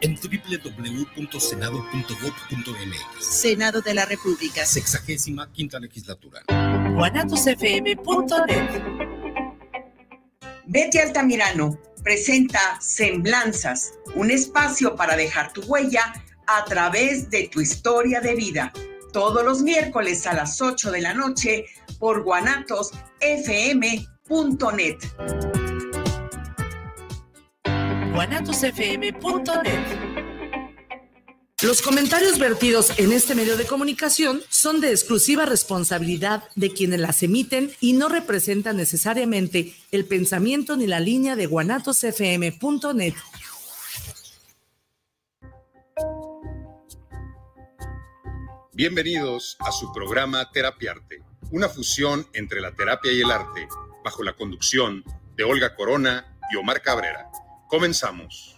en www.senado.gob.mx Senado de la República. Sexagésima quinta legislatura. GuanatosFM.net. Betty Altamirano presenta Semblanzas, un espacio para dejar tu huella a través de tu historia de vida. Todos los miércoles a las 8 de la noche por guanatosfm.net guanatosfm.net. Los comentarios vertidos en este medio de comunicación son de exclusiva responsabilidad de quienes las emiten y no representan necesariamente el pensamiento ni la línea de guanatosfm.net. Bienvenidos a su programa Terapia Arte, una fusión entre la terapia y el arte, bajo la conducción de Olga Corona y Omar Cabrera Comenzamos.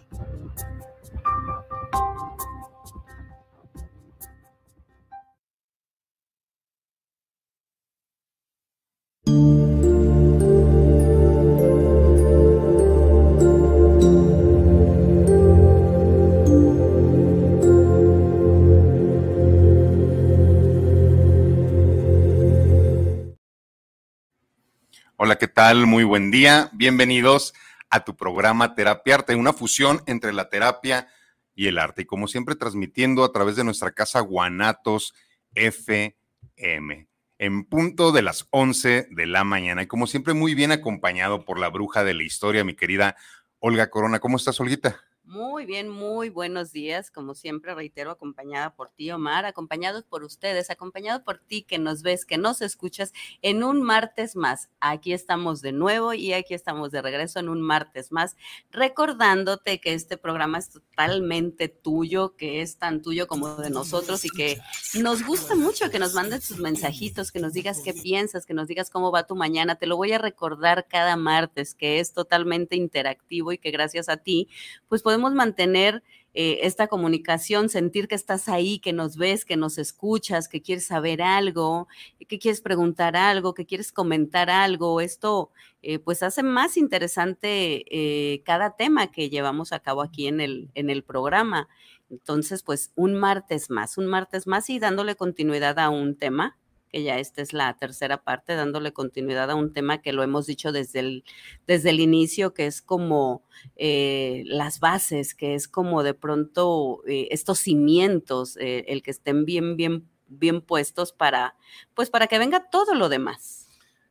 Hola, ¿qué tal? Muy buen día. Bienvenidos a tu programa Terapia Arte, una fusión entre la terapia y el arte. Y como siempre, transmitiendo a través de nuestra casa Guanatos FM, en punto de las 11 de la mañana. Y como siempre, muy bien acompañado por la bruja de la historia, mi querida Olga Corona. ¿Cómo estás, Olguita? Muy bien, muy buenos días. Como siempre, reitero, acompañada por ti, Omar, acompañados por ustedes, acompañado por ti que nos ves, que nos escuchas en un martes más. Aquí estamos de nuevo y aquí estamos de regreso en un martes más, recordándote que este programa es totalmente tuyo, que es tan tuyo como de nosotros y que nos gusta mucho que nos mandes tus mensajitos, que nos digas qué piensas, que nos digas cómo va tu mañana. Te lo voy a recordar cada martes, que es totalmente interactivo y que gracias a ti, pues podemos mantener eh, esta comunicación, sentir que estás ahí, que nos ves, que nos escuchas, que quieres saber algo, que quieres preguntar algo, que quieres comentar algo. Esto eh, pues hace más interesante eh, cada tema que llevamos a cabo aquí en el, en el programa. Entonces, pues un martes más, un martes más y dándole continuidad a un tema que ya esta es la tercera parte, dándole continuidad a un tema que lo hemos dicho desde el, desde el inicio, que es como eh, las bases, que es como de pronto eh, estos cimientos, eh, el que estén bien, bien, bien puestos para, pues para que venga todo lo demás.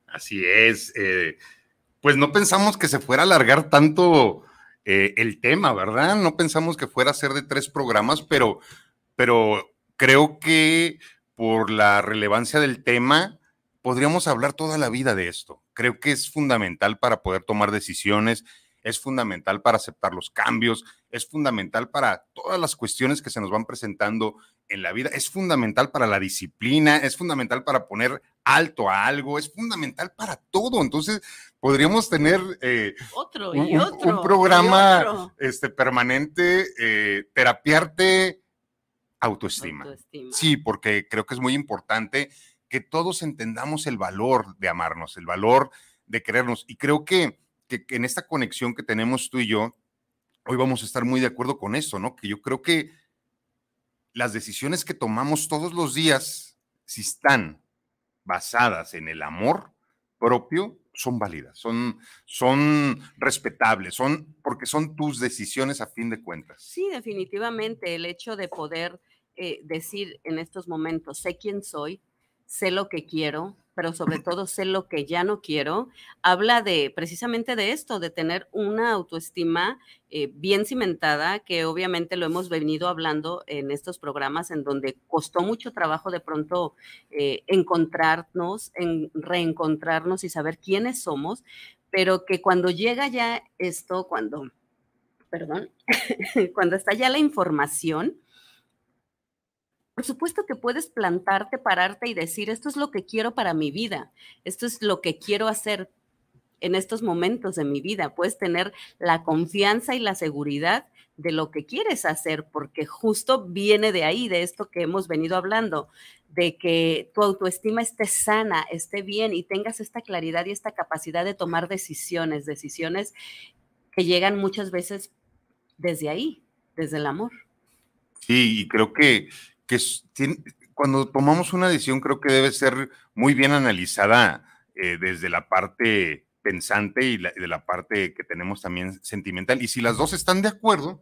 Así es. pues no pensamos que se fuera a alargar tanto el tema, ¿verdad? No pensamos que fuera a ser de tres programas, pero, pero creo que por la relevancia del tema, podríamos hablar toda la vida de esto. Creo que es fundamental para poder tomar decisiones, es fundamental para aceptar los cambios, es fundamental para todas las cuestiones que se nos van presentando en la vida, es fundamental para la disciplina, es fundamental para poner alto a algo, es fundamental para todo. Entonces, podríamos tener eh, otro, un, programa Este, permanente, eh, terapiarte Autoestima. Sí, porque creo que es muy importante que todos entendamos el valor de amarnos, el valor de querernos. Y creo que, que, en esta conexión que tenemos tú y yo, hoy vamos a estar muy de acuerdo con eso, ¿no? Que yo creo que las decisiones que tomamos todos los días, si están basadas en el amor propio, son válidas, son, son respetables, son porque son tus decisiones a fin de cuentas. Sí, definitivamente, el hecho de poder eh, decir en estos momentos, sé quién soy, sé lo que quiero, pero sobre todo sé lo que ya no quiero, habla de precisamente de esto, de tener una autoestima eh, bien cimentada, que obviamente lo hemos venido hablando en estos programas en donde costó mucho trabajo de pronto eh, encontrarnos, en reencontrarnos y saber quiénes somos, pero que cuando llega ya esto, cuando, perdón, cuando está ya la información, por supuesto que puedes plantarte, pararte y decir, esto es lo que quiero para mi vida, esto es lo que quiero hacer en estos momentos de mi vida. Puedes tener la confianza y la seguridad de lo que quieres hacer, porque justo viene de ahí, de esto que hemos venido hablando, de que tu autoestima esté sana, esté bien y tengas esta claridad y esta capacidad de tomar decisiones, decisiones que llegan muchas veces desde ahí, desde el amor. Sí, y creo que, que cuando tomamos una decisión creo que debe ser muy bien analizada eh, desde la parte pensante y de la parte que tenemos también sentimental. Y si las dos están de acuerdo,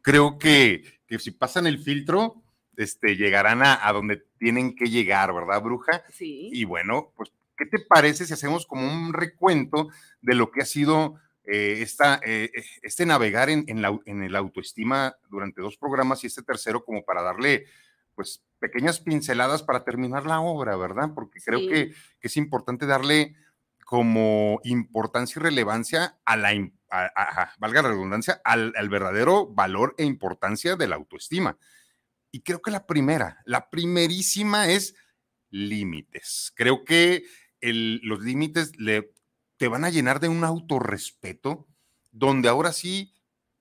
creo que, que si pasan el filtro, este, llegarán a, donde tienen que llegar, ¿verdad, bruja? Sí. Y bueno, pues, ¿qué te parece si hacemos como un recuento de lo que ha sido eh, esta, eh, este navegar en, la, en el autoestima durante dos programas y este tercero como para darle pues pequeñas pinceladas para terminar la obra, ¿verdad? Porque creo que, es importante darle como importancia y relevancia a la, valga la redundancia, al, verdadero valor e importancia de la autoestima. Y creo que la primera, la primerísima es límites. Creo que los límites te van a llenar de un autorrespeto, donde ahora sí,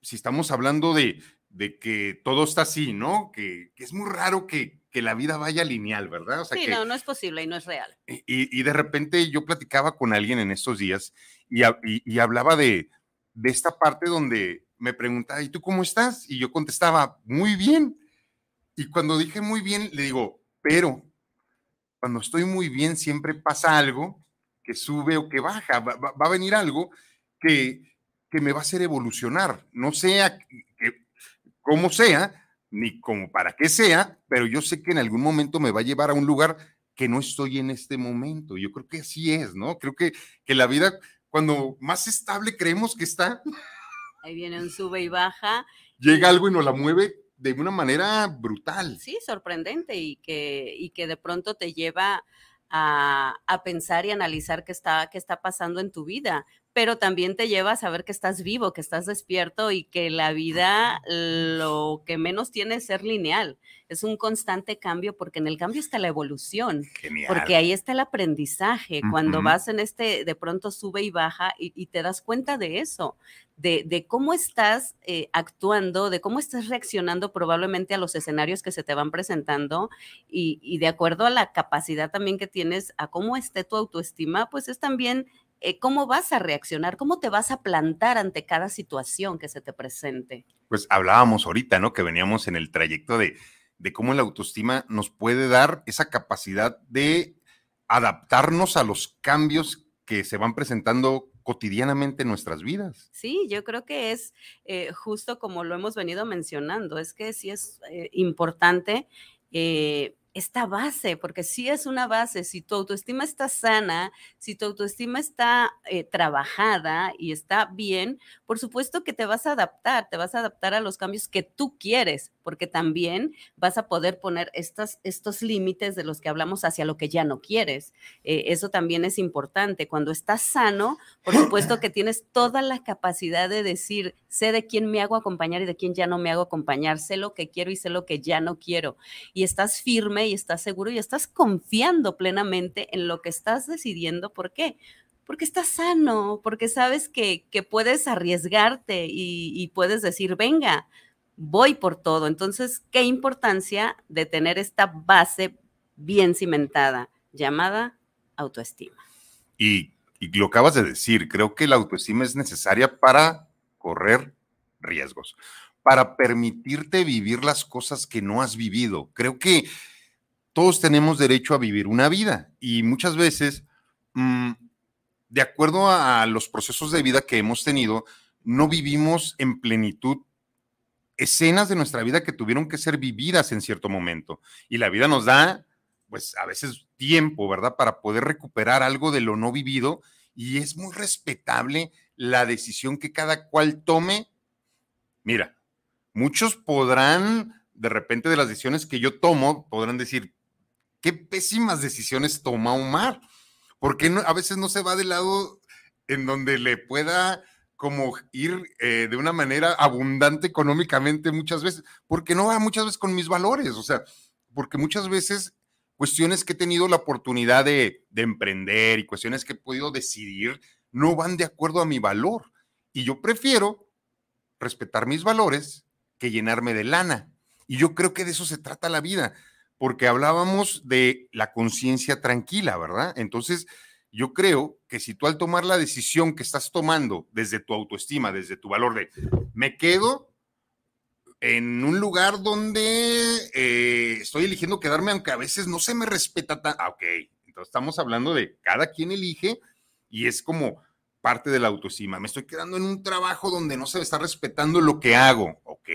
si estamos hablando de de que todo está así, ¿no? Que, es muy raro que, la vida vaya lineal, ¿verdad? O sea, sí, que, no, no es posible y no es real. Y, de repente yo platicaba con alguien en estos días y, y, hablaba de, esta parte donde me preguntaba, ¿y tú cómo estás? Y yo contestaba, muy bien. Y cuando dije muy bien, le digo, pero cuando estoy muy bien siempre pasa algo que sube o que baja, va, a venir algo que, que me va a hacer evolucionar, no sea como sea, ni como para qué sea, pero yo sé que en algún momento me va a llevar a un lugar que no estoy en este momento. Yo creo que así es, ¿no? Creo que, que la vida, cuando más estable creemos que está. Ahí viene un sube y baja. Llega algo y nos la mueve de una manera brutal. Sí, sorprendente y que, y que de pronto te lleva a, a, pensar y analizar qué está, qué está pasando en tu vida pero también te lleva a saber que estás vivo, que estás despierto y que la vida lo que menos tiene es ser lineal. Es un constante cambio porque en el cambio está la evolución, porque ahí está el aprendizaje. Cuando vas en este, de pronto sube y baja y, te das cuenta de eso, de, cómo estás eh, actuando, de cómo estás reaccionando probablemente a los escenarios que se te van presentando y, y de acuerdo a la capacidad también que tienes, a cómo esté tu autoestima, pues es también eh, ¿cómo vas a reaccionar? ¿Cómo te vas a plantar ante cada situación que se te presente? Pues hablábamos ahorita, ¿no? Que veníamos en el trayecto de, de cómo la autoestima nos puede dar esa capacidad de adaptarnos a los cambios que se van presentando cotidianamente en nuestras vidas. Sí, yo creo que es eh, justo como lo hemos venido mencionando, es que sí es eh, importante esta base, porque si es una base, si tu autoestima está sana, si tu autoestima está eh, trabajada y está bien, por supuesto que te vas a adaptar, te vas a adaptar a los cambios que tú quieres, porque también vas a poder poner estas, estos límites de los que hablamos hacia lo que ya no quieres. Eh, eso también es importante. Cuando estás sano, por supuesto que tienes toda la capacidad de decir, sé de quién me hago acompañar y de quién ya no me hago acompañar, sé lo que quiero y sé lo que ya no quiero. Y estás firme y estás seguro y estás confiando plenamente en lo que estás decidiendo. ¿Por qué? porque estás sano, porque sabes que, que puedes arriesgarte y, y, puedes decir, venga, voy por todo. Entonces, qué importancia de tener esta base bien cimentada, llamada autoestima. Y, lo acabas de decir, creo que la autoestima es necesaria para correr riesgos, para permitirte vivir las cosas que no has vivido. Creo que todos tenemos derecho a vivir una vida y muchas veces, mm, de acuerdo a los procesos de vida que hemos tenido, no vivimos en plenitud escenas de nuestra vida que tuvieron que ser vividas en cierto momento. Y la vida nos da, pues a veces tiempo, ¿verdad? Para poder recuperar algo de lo no vivido. Y es muy respetable la decisión que cada cual tome. Mira, muchos podrán, de repente de las decisiones que yo tomo, podrán decir, qué pésimas decisiones toma Omar. Porque a veces no se va del lado en donde le pueda como ir eh, de una manera abundante económicamente muchas veces, porque no va muchas veces con mis valores, o sea, porque muchas veces cuestiones que he tenido la oportunidad de, de emprender y cuestiones que he podido decidir no van de acuerdo a mi valor. Y yo prefiero respetar mis valores que llenarme de lana. Y yo creo que de eso se trata la vida, porque hablábamos de la conciencia tranquila, ¿verdad? Entonces, yo creo si tú al tomar la decisión que estás tomando desde tu autoestima, desde tu valor de me quedo en un lugar donde eh, estoy eligiendo quedarme, aunque a veces no se me respeta tan. Ah, ok, entonces estamos hablando de cada quien elige y es como parte de la autoestima. Me estoy quedando en un trabajo donde no se me está respetando lo que hago. Ok,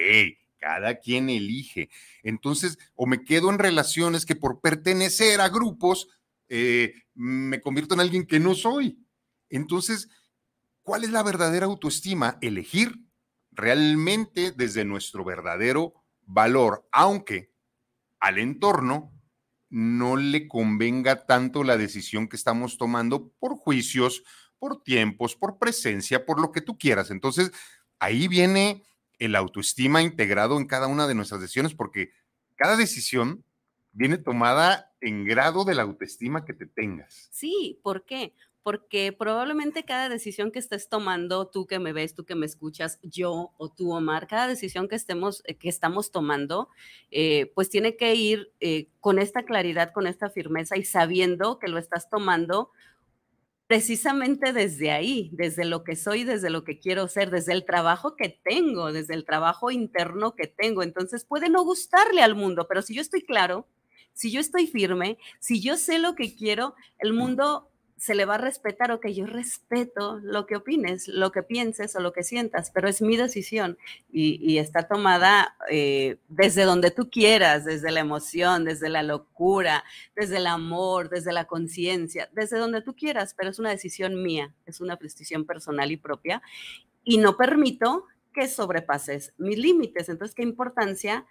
cada quien elige. Entonces, o me quedo en relaciones que por pertenecer a grupos eh, me convierto en alguien que no soy. Entonces, ¿cuál es la verdadera autoestima? Elegir realmente desde nuestro verdadero valor, aunque al entorno no le convenga tanto la decisión que estamos tomando por juicios, por tiempos, por presencia, por lo que tú quieras. Entonces, ahí viene el autoestima integrado en cada una de nuestras decisiones, porque cada decisión viene tomada en grado de la autoestima que te tengas. Sí, ¿por qué? Porque probablemente cada decisión que estés tomando, tú que me ves, tú que me escuchas, yo o tú, Omar, cada decisión que, estemos, eh, que estamos tomando, eh, pues tiene que ir eh, con esta claridad, con esta firmeza y sabiendo que lo estás tomando precisamente desde ahí, desde lo que soy, desde lo que quiero ser, desde el trabajo que tengo, desde el trabajo interno que tengo. Entonces puede no gustarle al mundo, pero si yo estoy claro si yo estoy firme, si yo sé lo que quiero, el mundo se le va a respetar, o que yo respeto lo que opines, lo que pienses o lo que sientas, pero es mi decisión y, está tomada eh, desde donde tú quieras, desde la emoción, desde la locura, desde el amor, desde la conciencia, desde donde tú quieras, pero es una decisión mía, es una decisión personal y propia y no permito que sobrepases mis límites. Entonces, ¿qué importancia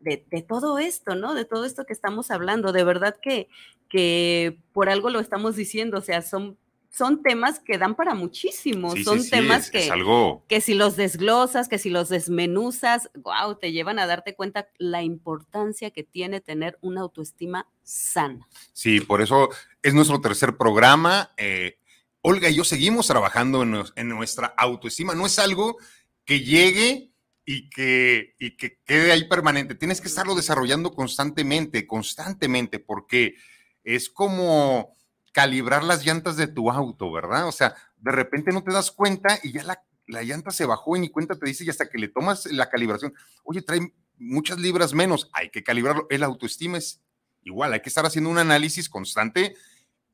de, todo esto, ¿no? De todo esto que estamos hablando. De verdad que, que por algo lo estamos diciendo, o sea, son, son temas que dan para muchísimo, son temas que, que si los desglosas, que si los desmenuzas, wow, te llevan a darte cuenta la importancia que tiene tener una autoestima sana. Sí, por eso es nuestro tercer programa. Eh, Olga y yo seguimos trabajando en nuestra autoestima. No es algo que llegue y que, y que quede ahí permanente. Tienes que estarlo desarrollando constantemente, constantemente, porque es como calibrar las llantas de tu auto, ¿verdad? O sea, de repente no te das cuenta y ya la, llanta se bajó y ni cuenta te dice y hasta que le tomas la calibración, oye, trae muchas libras menos, hay que calibrarlo. El autoestima es igual, hay que estar haciendo un análisis constante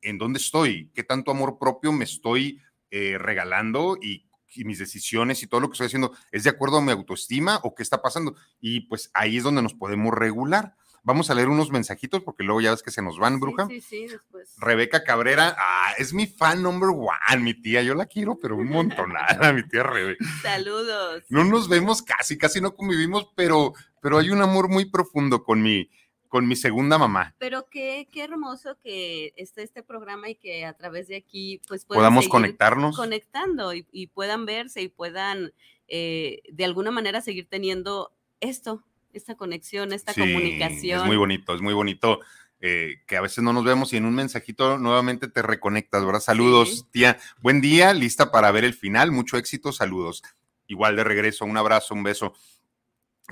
en dónde estoy, qué tanto amor propio me estoy eh, regalando y y mis decisiones y todo lo que estoy haciendo es de acuerdo a mi autoestima o qué está pasando. Y pues ahí es donde nos podemos regular. Vamos a leer unos mensajitos porque luego ya ves que se nos van, bruja. Sí, sí, después. Rebeca Cabrera, ah, es mi fan number one, mi tía. Yo la quiero, pero un montonada, mi tía Rebeca. Saludos. No nos vemos casi, casi no convivimos, pero, pero hay un amor muy profundo con mi, con mi segunda mamá. Pero qué, hermoso que esté este programa y que a través de aquí pues podamos conectarnos. Conectando y, puedan verse y puedan eh, de alguna manera seguir teniendo esto, esta conexión, esta comunicación. Es muy bonito, es muy bonito. Eh, que a veces no nos vemos y en un mensajito nuevamente te reconectas, ¿verdad? Saludos, tía. Buen día, lista para ver el final. Mucho éxito, saludos. Igual de regreso, un abrazo, un beso.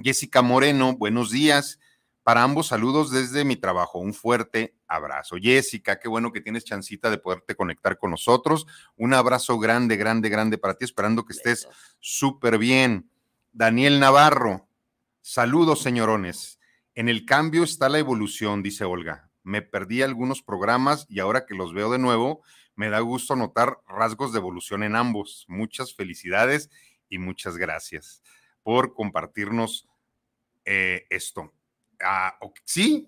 Jessica Moreno, buenos días. Para ambos saludos desde mi trabajo. Un fuerte abrazo. Jessica, qué bueno que tienes chancita de poderte conectar con nosotros. Un abrazo grande, grande, grande para ti, esperando que estés súper bien. Daniel Navarro, saludos señorones. En el cambio está la evolución, dice Olga. Me perdí algunos programas y ahora que los veo de nuevo, me da gusto notar rasgos de evolución en ambos. Muchas felicidades y muchas gracias por compartirnos eh, esto. Ah, sí,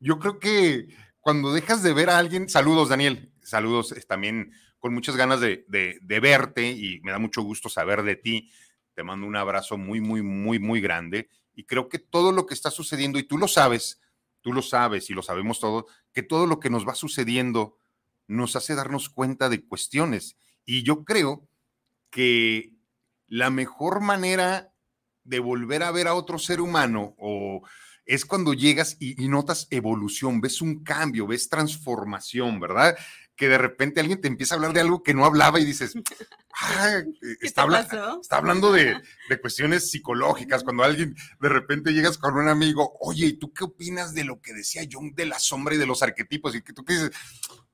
yo creo que cuando dejas de ver a alguien, saludos Daniel, saludos también con muchas ganas de, verte y me da mucho gusto saber de ti. Te mando un abrazo muy, muy, muy, muy grande y creo que todo lo que está sucediendo, y tú lo sabes, tú lo sabes y lo sabemos todos, que todo lo que nos va sucediendo nos hace darnos cuenta de cuestiones. Y yo creo que la mejor manera de volver a ver a otro ser humano o es cuando llegas y, notas evolución, ves un cambio, ves transformación, ¿verdad? Que de repente alguien te empieza a hablar de algo que no hablaba y dices, ah, está, está, hablando de, cuestiones psicológicas. Cuando alguien de repente llegas con un amigo, oye, ¿y tú qué opinas de lo que decía Jung de la sombra y de los arquetipos? Y que tú qué dices,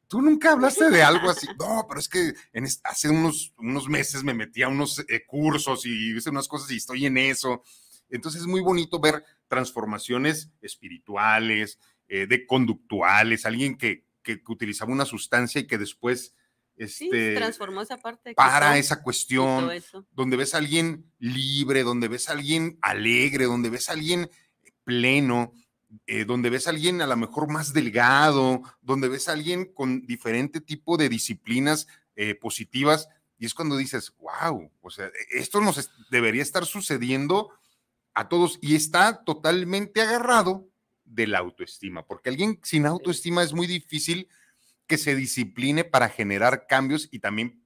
tú nunca hablaste de algo así. No, pero es que hace unos, unos meses me metí a unos eh, cursos y hice unas cosas y estoy en eso. Entonces es muy bonito ver transformaciones espirituales, eh, de conductuales, alguien que, que, utilizaba una sustancia y que después... Este, sí, transformó esa parte. Para esa cuestión, donde ves a alguien libre, donde ves a alguien alegre, donde ves a alguien pleno, eh, donde ves a alguien a lo mejor más delgado, donde ves a alguien con diferente tipo de disciplinas eh, positivas, y es cuando dices, wow, o sea, e-, esto nos debería estar sucediendo a todos y está totalmente agarrado de la autoestima, porque alguien sin autoestima es muy difícil que se discipline para generar cambios y también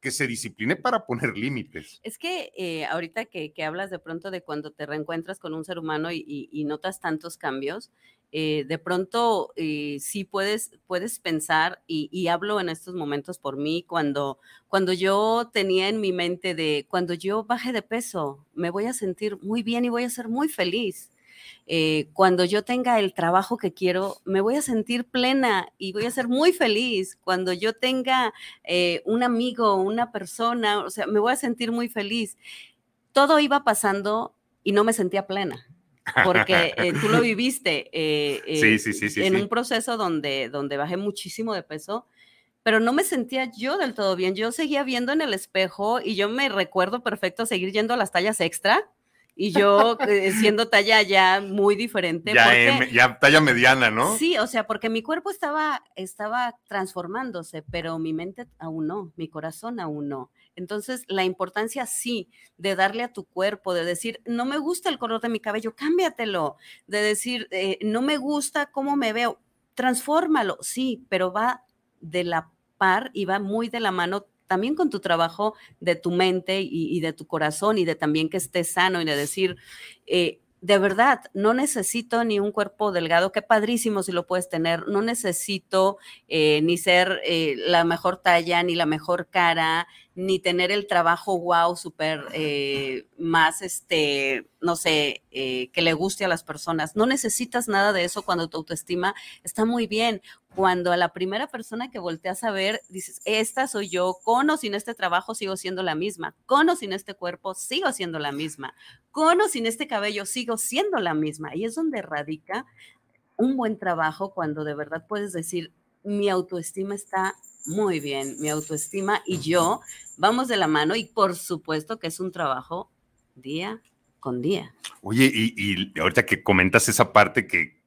que se discipline para poner límites. Es que eh, ahorita que, hablas de pronto de cuando te reencuentras con un ser humano y notas tantos cambios, eh, de pronto si eh, sí puedes, puedes pensar, y, hablo en estos momentos por mí, cuando, cuando yo tenía en mi mente de, cuando yo baje de peso, me voy a sentir muy bien y voy a ser muy feliz. Eh, cuando yo tenga el trabajo que quiero, me voy a sentir plena y voy a ser muy feliz. Cuando yo tenga un amigo, una persona, o sea, me voy a sentir muy feliz. Todo iba pasando y no me sentía plena porque eh, tú lo viviste eh, eh, en un proceso donde, donde bajé muchísimo de peso, pero no me sentía yo del todo bien. Yo seguía viendo en el espejo y yo me recuerdo perfecto seguir yendo a las tallas extra. Y yo siendo talla ya muy diferente. Ya, talla mediana, ¿no? Sí, o sea, porque mi cuerpo estaba, estaba transformándose, pero mi mente aún no, mi corazón aún no. Entonces, la importancia sí de darle a tu cuerpo, de decir, no me gusta el color de mi cabello, cámbiatelo, de decir, eh, no me gusta cómo me veo, transfórmalo, sí, pero va de la par y va muy de la mano también con tu trabajo de tu mente y, de tu corazón y de también que estés sano y de decir, eh, de verdad, no necesito ni un cuerpo delgado, qué padrísimo si lo puedes tener, no necesito eh, ni ser la mejor talla, ni la mejor cara, ni tener el trabajo wow, súper eh, más, este, no sé, eh, que le guste a las personas. No necesitas nada de eso cuando tu autoestima está muy bien. Cuando a la primera persona que volteas a ver dices, esta soy yo, con o sin este trabajo sigo siendo la misma, con o sin este cuerpo sigo siendo la misma, con o sin este cabello sigo siendo la misma. Y es donde radica un buen trabajo cuando de verdad puedes decir, mi autoestima está muy bien, mi autoestima y yo vamos de la mano y por supuesto que es un trabajo día con día. Oye, y, ahorita que comentas esa parte que,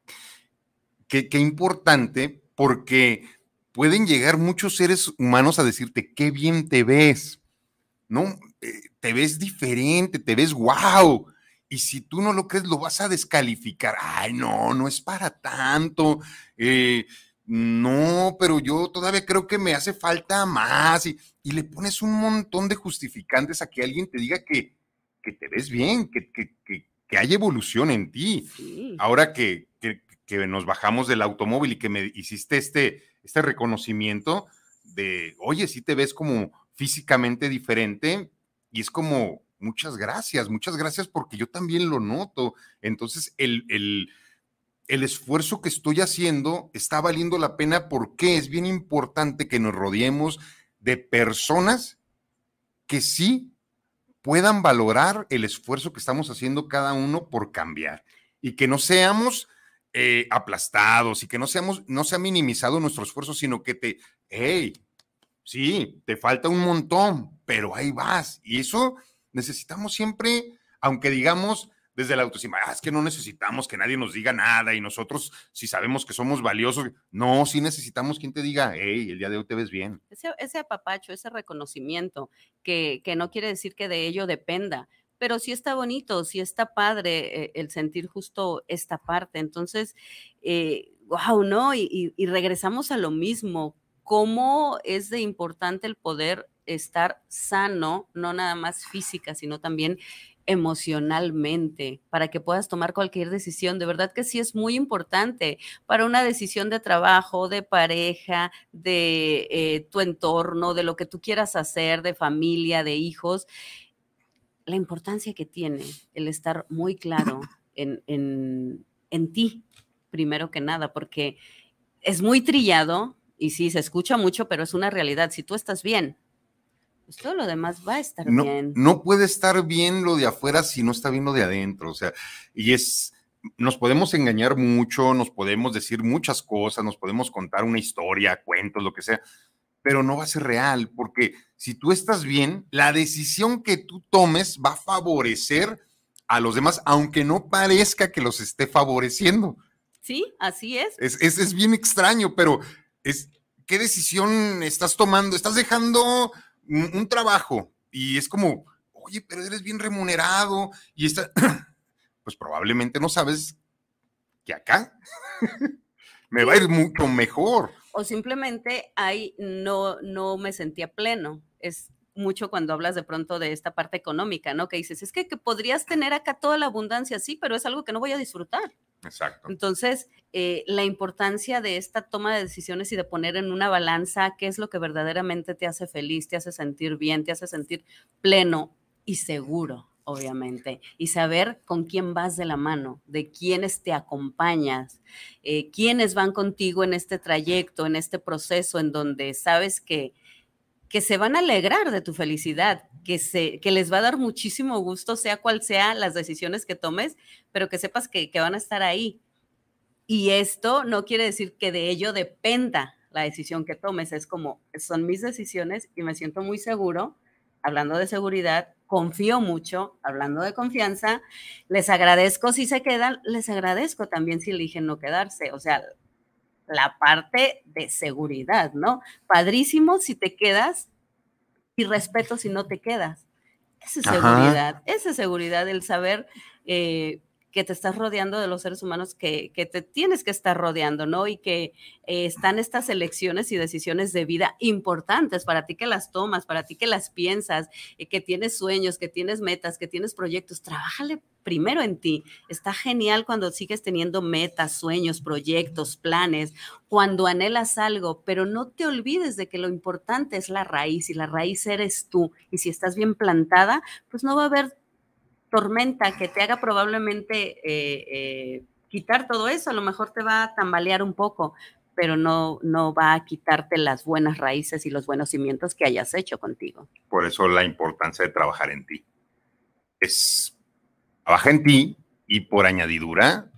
que, importante, porque pueden llegar muchos seres humanos a decirte, qué bien te ves, ¿no? Eh, te ves diferente, te ves wow. Y si tú no lo crees, lo vas a descalificar. Ay, no, no es para tanto. Eh, no, pero yo todavía creo que me hace falta más y, le pones un montón de justificantes a que alguien te diga que, que te ves bien, que, que, que, que hay evolución en ti. Ahora que, nos bajamos del automóvil y que me hiciste este, este reconocimiento de, oye, sí te ves como físicamente diferente y es como, muchas gracias, muchas gracias porque yo también lo noto. Entonces, el, el el esfuerzo que estoy haciendo está valiendo la pena porque es bien importante que nos rodeemos de personas que sí puedan valorar el esfuerzo que estamos haciendo cada uno por cambiar y que no seamos eh, aplastados y que no seamos, no sea minimizado nuestro esfuerzo, sino que te, hey, sí, te falta un montón, pero ahí vas. Y eso necesitamos siempre, aunque digamos, desde la autoestima, ah, es que no necesitamos que nadie nos diga nada y nosotros si sabemos que somos valiosos, no, sí necesitamos quien te diga, hey, el día de hoy te ves bien. Ese, apapacho, ese reconocimiento, que, que no quiere decir que de ello dependa, pero sí está bonito, sí está padre eh, el sentir justo esta parte. Entonces, wow, eh, ¿no? Y, y regresamos a lo mismo, cómo es de importante el poder estar sano, no nada más física, sino también emocionalmente para que puedas tomar cualquier decisión. De verdad que sí es muy importante para una decisión de trabajo, de pareja, de eh, tu entorno, de lo que tú quieras hacer, de familia, de hijos. La importancia que tiene el estar muy claro en, en, en ti, primero que nada, porque es muy trillado y sí, se escucha mucho, pero es una realidad. Si tú estás bien, pues, todo lo demás va a estar no, No puede estar bien lo de afuera si no está bien lo de adentro, o sea, y es, nos podemos engañar mucho, nos podemos decir muchas cosas, nos podemos contar una historia, cuentos, lo que sea, pero no va a ser real, porque si tú estás bien, la decisión que tú tomes va a favorecer a los demás, aunque no parezca que los esté favoreciendo. Sí, así es. Es, es, es bien extraño, pero es, ¿qué decisión estás tomando? ¿Estás dejando un, trabajo y es como, oye, pero eres bien remunerado y está, pues probablemente no sabes que acá me va a ir mucho mejor. O simplemente ahí no, no me sentía pleno. Es mucho cuando hablas de pronto de esta parte económica, ¿no? Que dices, es que, podrías tener acá toda la abundancia, sí, pero es algo que no voy a disfrutar. Exacto. Entonces, eh, la importancia de esta toma de decisiones y de poner en una balanza qué es lo que verdaderamente te hace feliz, te hace sentir bien, te hace sentir pleno y seguro, obviamente, y saber con quién vas de la mano, de quiénes te acompañas, eh, quiénes van contigo en este trayecto, en este proceso en donde sabes que que se van a alegrar de tu felicidad, que, se, que les va a dar muchísimo gusto, sea cual sea las decisiones que tomes, pero que sepas que, que van a estar ahí. Y esto no quiere decir que de ello dependa la decisión que tomes, es como, son mis decisiones y me siento muy seguro, hablando de seguridad, confío mucho, hablando de confianza, les agradezco si se quedan, les agradezco también si eligen no quedarse, o sea, la parte de seguridad, ¿no? Padrísimo si te quedas y respeto si no te quedas. Esa es seguridad, esa es seguridad, el saber eh, que te estás rodeando de los seres humanos que, que te tienes que estar rodeando, ¿no? Y que eh, están estas elecciones y decisiones de vida importantes para ti que las tomas, para ti que las piensas, eh, que tienes sueños, que tienes metas, que tienes proyectos. Trabájale primero en ti. Está genial cuando sigues teniendo metas, sueños, proyectos, planes, cuando anhelas algo, pero no te olvides de que lo importante es la raíz y la raíz eres tú. Y si estás bien plantada, pues no va a haber tormenta que te haga probablemente eh, eh, quitar todo eso, a lo mejor te va a tambalear un poco, pero no, no va a quitarte las buenas raíces y los buenos cimientos que hayas hecho contigo. Por eso la importancia de trabajar en ti. Es, trabajar en ti y por añadidura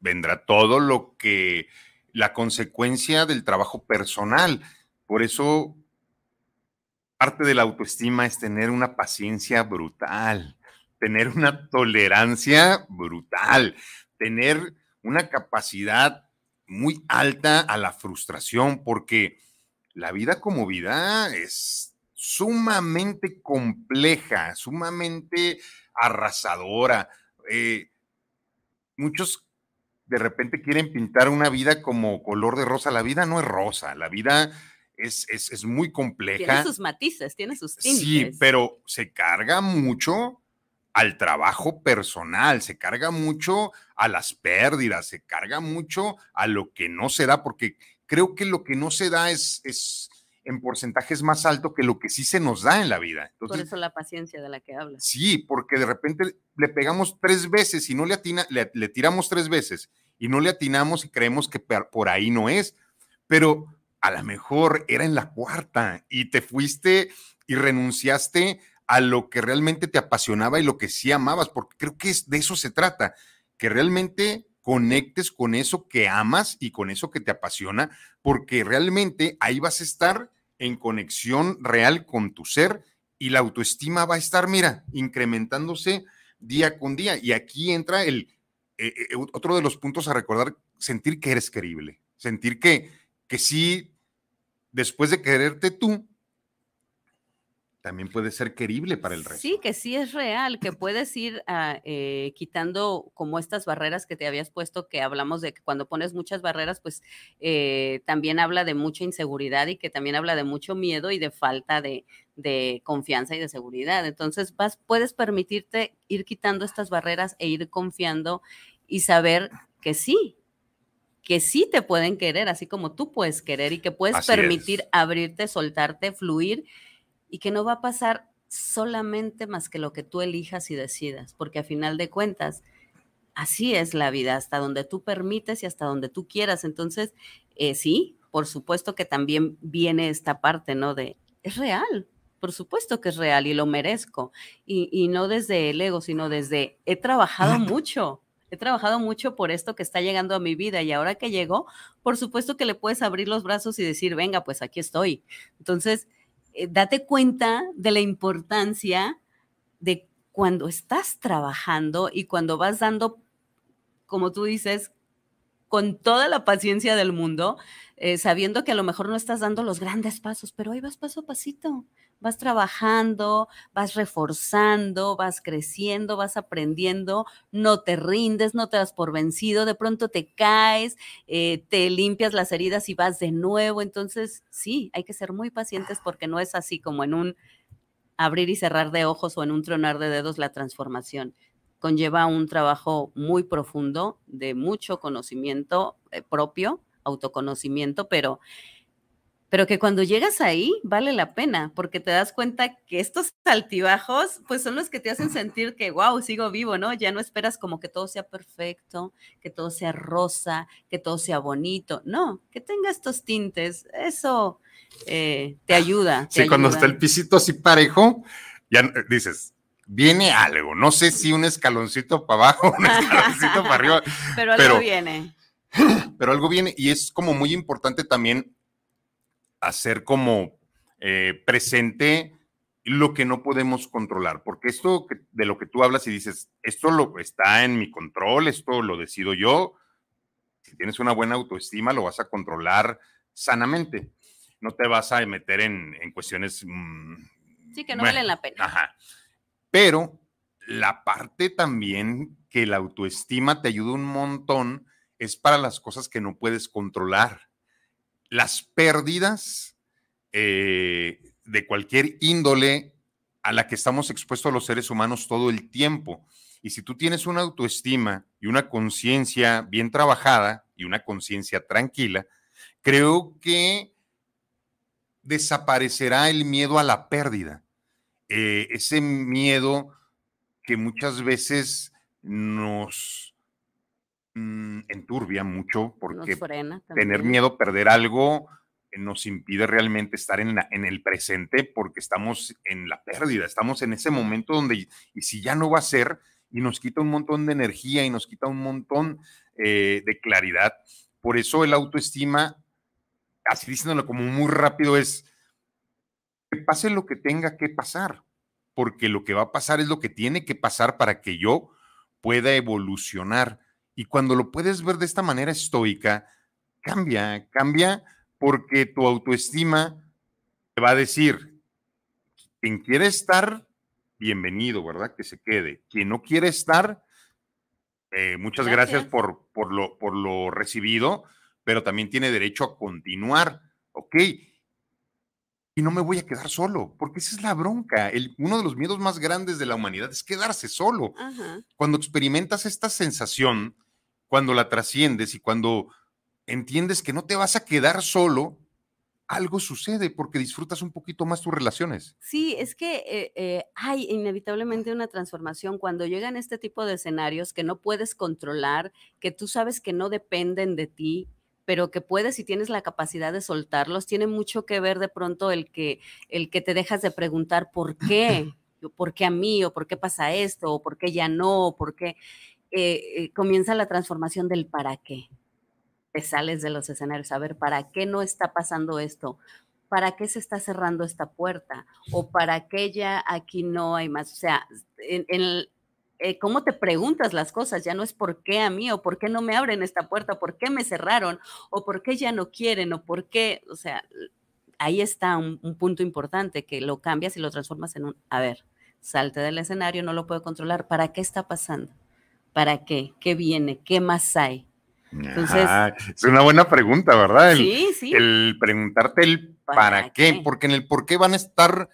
vendrá todo lo que, la consecuencia del trabajo personal. Por eso parte de la autoestima es tener una paciencia brutal tener una tolerancia brutal, tener una capacidad muy alta a la frustración, porque la vida como vida es sumamente compleja, sumamente arrasadora. Eh, muchos de repente quieren pintar una vida como color de rosa. La vida no es rosa, la vida es, es, es muy compleja. Tiene sus matices, tiene sus tintes. Sí, pero se carga mucho al trabajo personal, se carga mucho a las pérdidas, se carga mucho a lo que no se da, porque creo que lo que no se da es, es en porcentajes más alto que lo que sí se nos da en la vida. Entonces, Por eso la paciencia de la que hablas. Sí, porque de repente le pegamos tres veces y no le atina, le, tiramos tres veces y no le atinamos y creemos que por ahí no es, pero a lo mejor era en la cuarta y te fuiste y renunciaste a lo que realmente te apasionaba y lo que sí amabas, porque creo que es, de eso se trata, que realmente conectes con eso que amas y con eso que te apasiona, porque realmente ahí vas a estar en conexión real con tu ser y la autoestima va a estar, mira, incrementándose día con día. Y aquí entra el eh, eh, otro de los puntos a recordar, sentir que eres querible, sentir que, que sí, después de quererte tú, también puede ser querible para el resto. Sí, que sí es real, que puedes ir eh, quitando como estas barreras que te habías puesto, que hablamos de que cuando pones muchas barreras, pues eh, también habla de mucha inseguridad y que también habla de mucho miedo y de falta de, confianza y de seguridad. Entonces, vas, puedes permitirte ir quitando estas barreras e ir confiando y saber que sí, que sí te pueden querer, así como tú puedes querer y que puedes permitir abrirte, soltarte, fluir y que no va a pasar solamente más que lo que tú elijas y decidas, porque a final de cuentas, así es la vida, hasta donde tú permites y hasta donde tú quieras. Entonces, eh, sí, por supuesto que también viene esta parte, ¿no? De, es real, por supuesto que es real y lo merezco. Y, y no desde el ego, sino desde, he trabajado mucho, he trabajado mucho por esto que está llegando a mi vida y ahora que llegó, por supuesto que le puedes abrir los brazos y decir, venga, pues aquí estoy. Entonces, eh, date cuenta de la importancia de cuando estás trabajando y cuando vas dando, como tú dices, con toda la paciencia del mundo, eh, sabiendo que a lo mejor no estás dando los grandes pasos, pero ahí vas paso a pasito vas trabajando, vas reforzando, vas creciendo, vas aprendiendo, no te rindes, no te das por vencido, de pronto te caes, eh, te limpias las heridas y vas de nuevo. Entonces, sí, hay que ser muy pacientes ah. porque no es así como en un abrir y cerrar de ojos o en un tronar de dedos la transformación. Conlleva un trabajo muy profundo, de mucho conocimiento eh, propio, autoconocimiento, pero pero que cuando llegas ahí vale la pena, porque te das cuenta que estos altibajos, pues son los que te hacen sentir que, wow, sigo vivo, ¿no? Ya no esperas como que todo sea perfecto, que todo sea rosa, que todo sea bonito, no, que tenga estos tintes, eso eh, te ayuda. sí, cuando está el pisito así parejo, ya eh, dices, viene algo, no sé si un escaloncito para abajo, un escaloncito para arriba, pero algo viene. Pero algo viene y es como muy importante también hacer como eh, presente lo que no podemos controlar, porque esto de lo que tú hablas y dices, esto lo está en mi control, esto lo decido yo, si tienes una buena autoestima lo vas a controlar sanamente, no te vas a meter en, cuestiones... Mm, sí, que no valen la pena. Pero la parte también que la autoestima te ayuda un montón es para las cosas que no puedes controlar las pérdidas eh, de cualquier índole a la que estamos expuestos los seres humanos todo el tiempo. Y si tú tienes una autoestima y una conciencia bien trabajada y una conciencia tranquila, creo que desaparecerá el miedo a la pérdida. Eh, ese miedo que muchas veces nos en mm, enturbia mucho porque tener miedo, perder algo, nos impide realmente estar en, el presente porque estamos en la pérdida, estamos en ese momento donde, y si ya no va a ser, y nos quita un montón de energía y nos quita un montón eh, de claridad. Por eso el autoestima, así diciéndolo como muy rápido, es que pase lo que tenga que pasar, porque lo que va a pasar es lo que tiene que pasar para que yo pueda evolucionar y cuando lo puedes ver de esta manera estoica, cambia, cambia porque tu autoestima te va a decir, quien quiere estar, bienvenido, ¿verdad? Que se quede. Quien no quiere estar, eh, muchas gracias, por, por, lo, por lo recibido, pero también tiene derecho a continuar, ¿ok? Y no me voy a quedar solo, porque esa es la bronca. El, uno de los miedos más grandes de la humanidad es quedarse solo. Cuando experimentas esta sensación cuando la trasciendes y cuando entiendes que no te vas a quedar solo, algo sucede porque disfrutas un poquito más tus relaciones. Sí, es que eh, eh, hay inevitablemente una transformación cuando llegan este tipo de escenarios que no puedes controlar, que tú sabes que no dependen de ti pero que puedes y tienes la capacidad de soltarlos, tiene mucho que ver de pronto el que, el que te dejas de preguntar por qué, por qué a mí, o por qué pasa esto, o por qué ya no, o por qué. Eh, eh, comienza la transformación del para qué. Te sales de los escenarios, a ver, ¿para qué no está pasando esto? ¿Para qué se está cerrando esta puerta? ¿O para qué ya aquí no hay más? O sea, en, eh, cómo te preguntas las cosas, ya no es por qué a mí o por qué no me abren esta puerta, por qué me cerraron o por qué ya no quieren o por qué, o sea, ahí está un punto importante que lo cambias y lo transformas en un, a ver, salte del escenario, no lo puedo controlar, ¿para qué está pasando? ¿Para qué? ¿Qué viene? ¿Qué más hay? es una buena pregunta, ¿verdad? El, sí, sí. El preguntarte el para, qué? porque en el por qué van a estar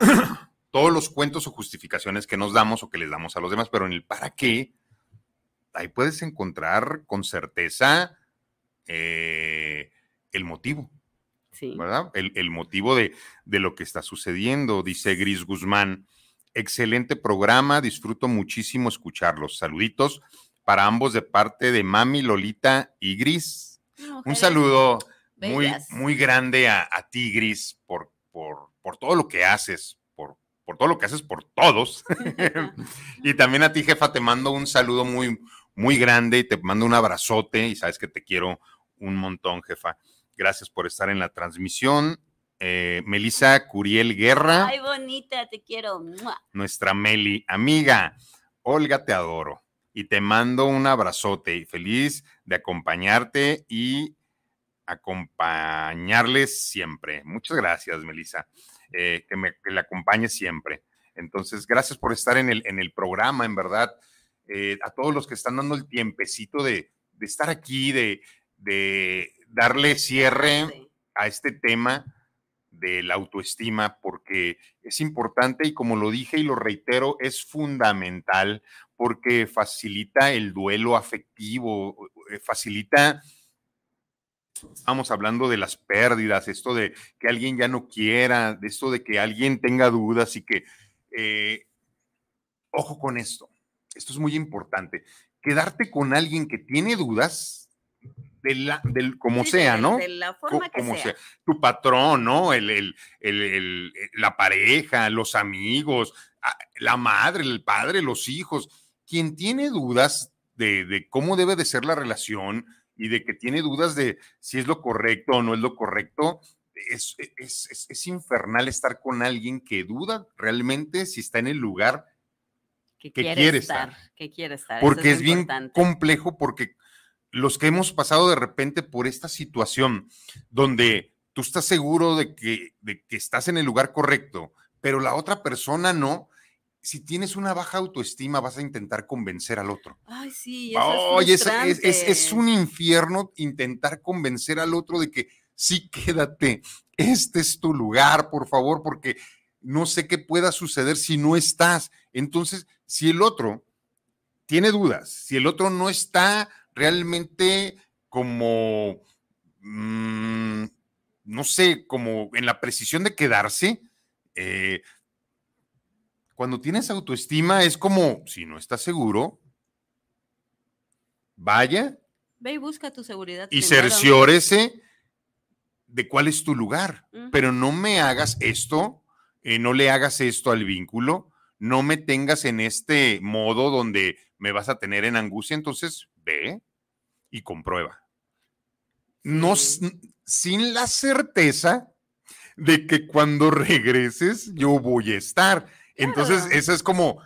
todos los cuentos o justificaciones que nos damos o que les damos a los demás, pero en el para qué, ahí puedes encontrar con certeza eh, el motivo. Sí. ¿Verdad? El, motivo de, de, lo que está sucediendo, dice Gris Guzmán. Excelente programa, disfruto muchísimo escucharlos. Saluditos para ambos de parte de Mami, Lolita y Gris. Un saludo muy, muy grande a, ti, Gris, por, por, por, todo lo que haces. por, por todo lo que haces por todos. y también a ti, jefa, te mando un saludo muy, muy grande y te mando un abrazote y sabes que te quiero un montón, jefa. Gracias por estar en la transmisión eh, Melisa Curiel Guerra. Ay, bonita, te quiero. Nuestra Meli, amiga, Olga, te adoro. Y te mando un abrazote y feliz de acompañarte y acompañarles siempre. Muchas gracias, Melisa, eh, que me que la acompañes siempre. Entonces, gracias por estar en el, en el programa, en verdad. Eh, a todos los que están dando el tiempecito de, estar aquí, de, de darle cierre a este tema de la autoestima porque es importante y como lo dije y lo reitero, es fundamental porque facilita el duelo afectivo, eh, facilita Estamos hablando de las pérdidas, esto de que alguien ya no quiera, de esto de que alguien tenga dudas y que, eh, ojo con esto, esto es muy importante. Quedarte con alguien que tiene dudas de la, del, como sea, ¿no? como sea. Tu patrón, ¿no? El, el, el, la pareja, los amigos, la madre, el padre, los hijos. Quien tiene dudas de, cómo debe de ser la relación y de que tiene dudas de si es lo correcto o no es lo correcto, es, es, infernal estar con alguien que duda realmente si está en el lugar que, quiere, estar, Que quiere estar. Porque es, bien complejo, porque los que hemos pasado de repente por esta situación donde tú estás seguro de que, de que estás en el lugar correcto, pero la otra persona no, si tienes una baja autoestima, vas a intentar convencer al otro. Ay, sí, es, es, es, un infierno intentar convencer al otro de que sí, quédate, este es tu lugar, por favor, porque no sé qué pueda suceder si no estás. Entonces, si el otro tiene dudas, si el otro no está realmente como, mm, no sé, como en la precisión de quedarse. Eh, cuando tienes autoestima es como, si no estás seguro, vaya. Ve y busca tu seguridad. Y cerciórese de cuál es tu lugar, pero no me hagas esto, eh, no le hagas esto al vínculo, no me tengas en este modo donde me vas a tener en angustia, entonces ve, y comprueba. No, sin la certeza de que cuando regreses yo voy a estar. Entonces, eso es como,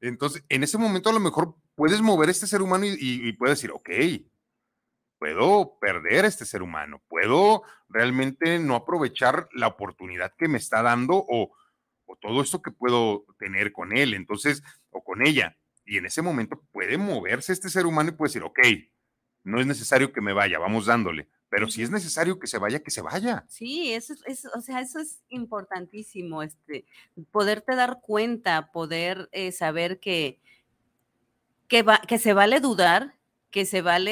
entonces, en ese momento a lo mejor puedes mover este ser humano y, puedes decir, ok, puedo perder este ser humano, puedo realmente no aprovechar la oportunidad que me está dando o, o, todo esto que puedo tener con él, entonces, o con ella y en ese momento puede moverse este ser humano y puede decir, ok, no es necesario que me vaya, vamos dándole, pero si es necesario que se vaya, que se vaya. Sí, eso es, o sea, eso es importantísimo, este, poderte dar cuenta, poder eh, saber que, que, que se vale dudar, que se vale,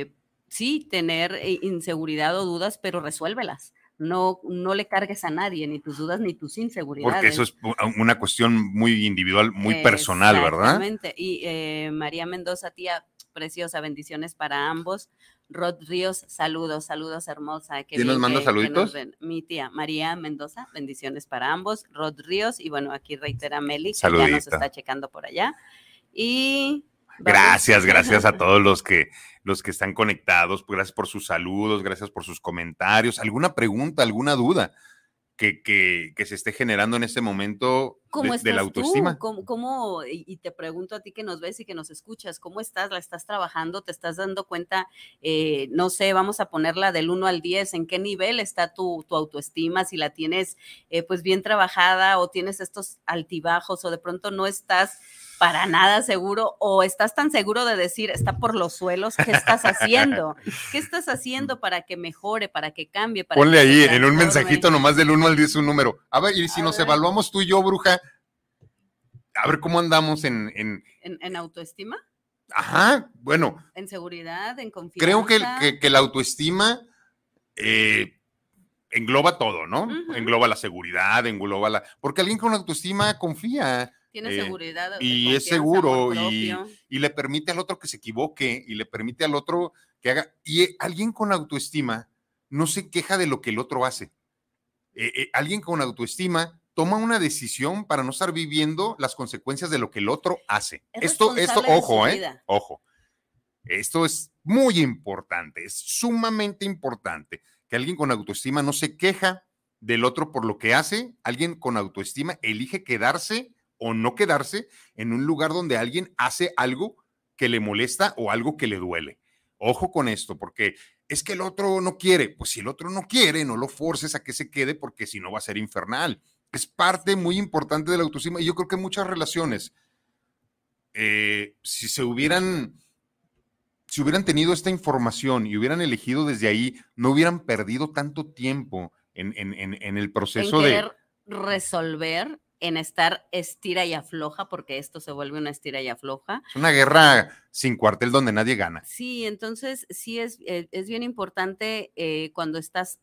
eh, sí, tener eh, inseguridad o dudas, pero resuélvelas no, no le cargues a nadie, ni tus dudas, ni tus inseguridades. Porque eso es una cuestión muy individual, muy personal, ¿verdad? Exactamente. Y eh, María Mendoza, tía, preciosa, bendiciones para ambos. Rod Ríos, saludos, saludos hermosa. Que ¿Quién nos manda saluditos? mi tía María Mendoza, bendiciones para ambos. Rod Ríos, y bueno, aquí reitera Meli, que ya nos está checando por allá. Y Gracias, gracias a todos los que los que están conectados, gracias por sus saludos, gracias por sus comentarios, alguna pregunta, alguna duda que, se esté generando en este momento de, la autoestima. ¿Cómo, y te pregunto a ti que nos ves y que nos escuchas, ¿cómo estás? ¿La estás trabajando? ¿Te estás dando cuenta? Eh, no sé, vamos a ponerla del 1 al 10, ¿en qué nivel está tu, autoestima? Si la tienes eh, pues bien trabajada o tienes estos altibajos o de pronto no estás para nada seguro o estás tan seguro de decir, está por los suelos, ¿qué estás haciendo? ¿Qué estás haciendo para que mejore, para que cambie? Ponle ahí en un mensajito nomás del 1 al 10 un número. A ver, y si nos evaluamos tú y yo, bruja, a ver cómo andamos en... ¿En, autoestima? Ajá, bueno. En seguridad, en confianza. Creo que, la autoestima... Eh, engloba todo, ¿no? Engloba la seguridad, engloba la... Porque alguien con autoestima confía, tiene eh, seguridad. Y es seguro y, le permite al otro que se equivoque y le permite al otro que haga. Y eh, alguien con autoestima no se queja de lo que el otro hace. Eh, alguien con autoestima toma una decisión para no estar viviendo las consecuencias de lo que el otro hace. esto, esto, ojo, eh, ojo. Esto es muy importante, es sumamente importante que alguien con autoestima no se queja del otro por lo que hace, alguien con autoestima elige quedarse o no quedarse en un lugar donde alguien hace algo que le molesta o algo que le duele. Ojo con esto, porque es que el otro no quiere. Pues si el otro no quiere, no lo forces a que se quede porque si no va a ser infernal. Es parte muy importante de la autoestima y yo creo que muchas relaciones, eh, si se hubieran, si hubieran tenido esta información y hubieran elegido desde ahí, no hubieran perdido tanto tiempo en, en el proceso de resolver en estar estira y afloja, porque esto se vuelve una estira y afloja. Es una guerra sin cuartel donde nadie gana. Sí, entonces sí es, eh, es bien importante eh, cuando estás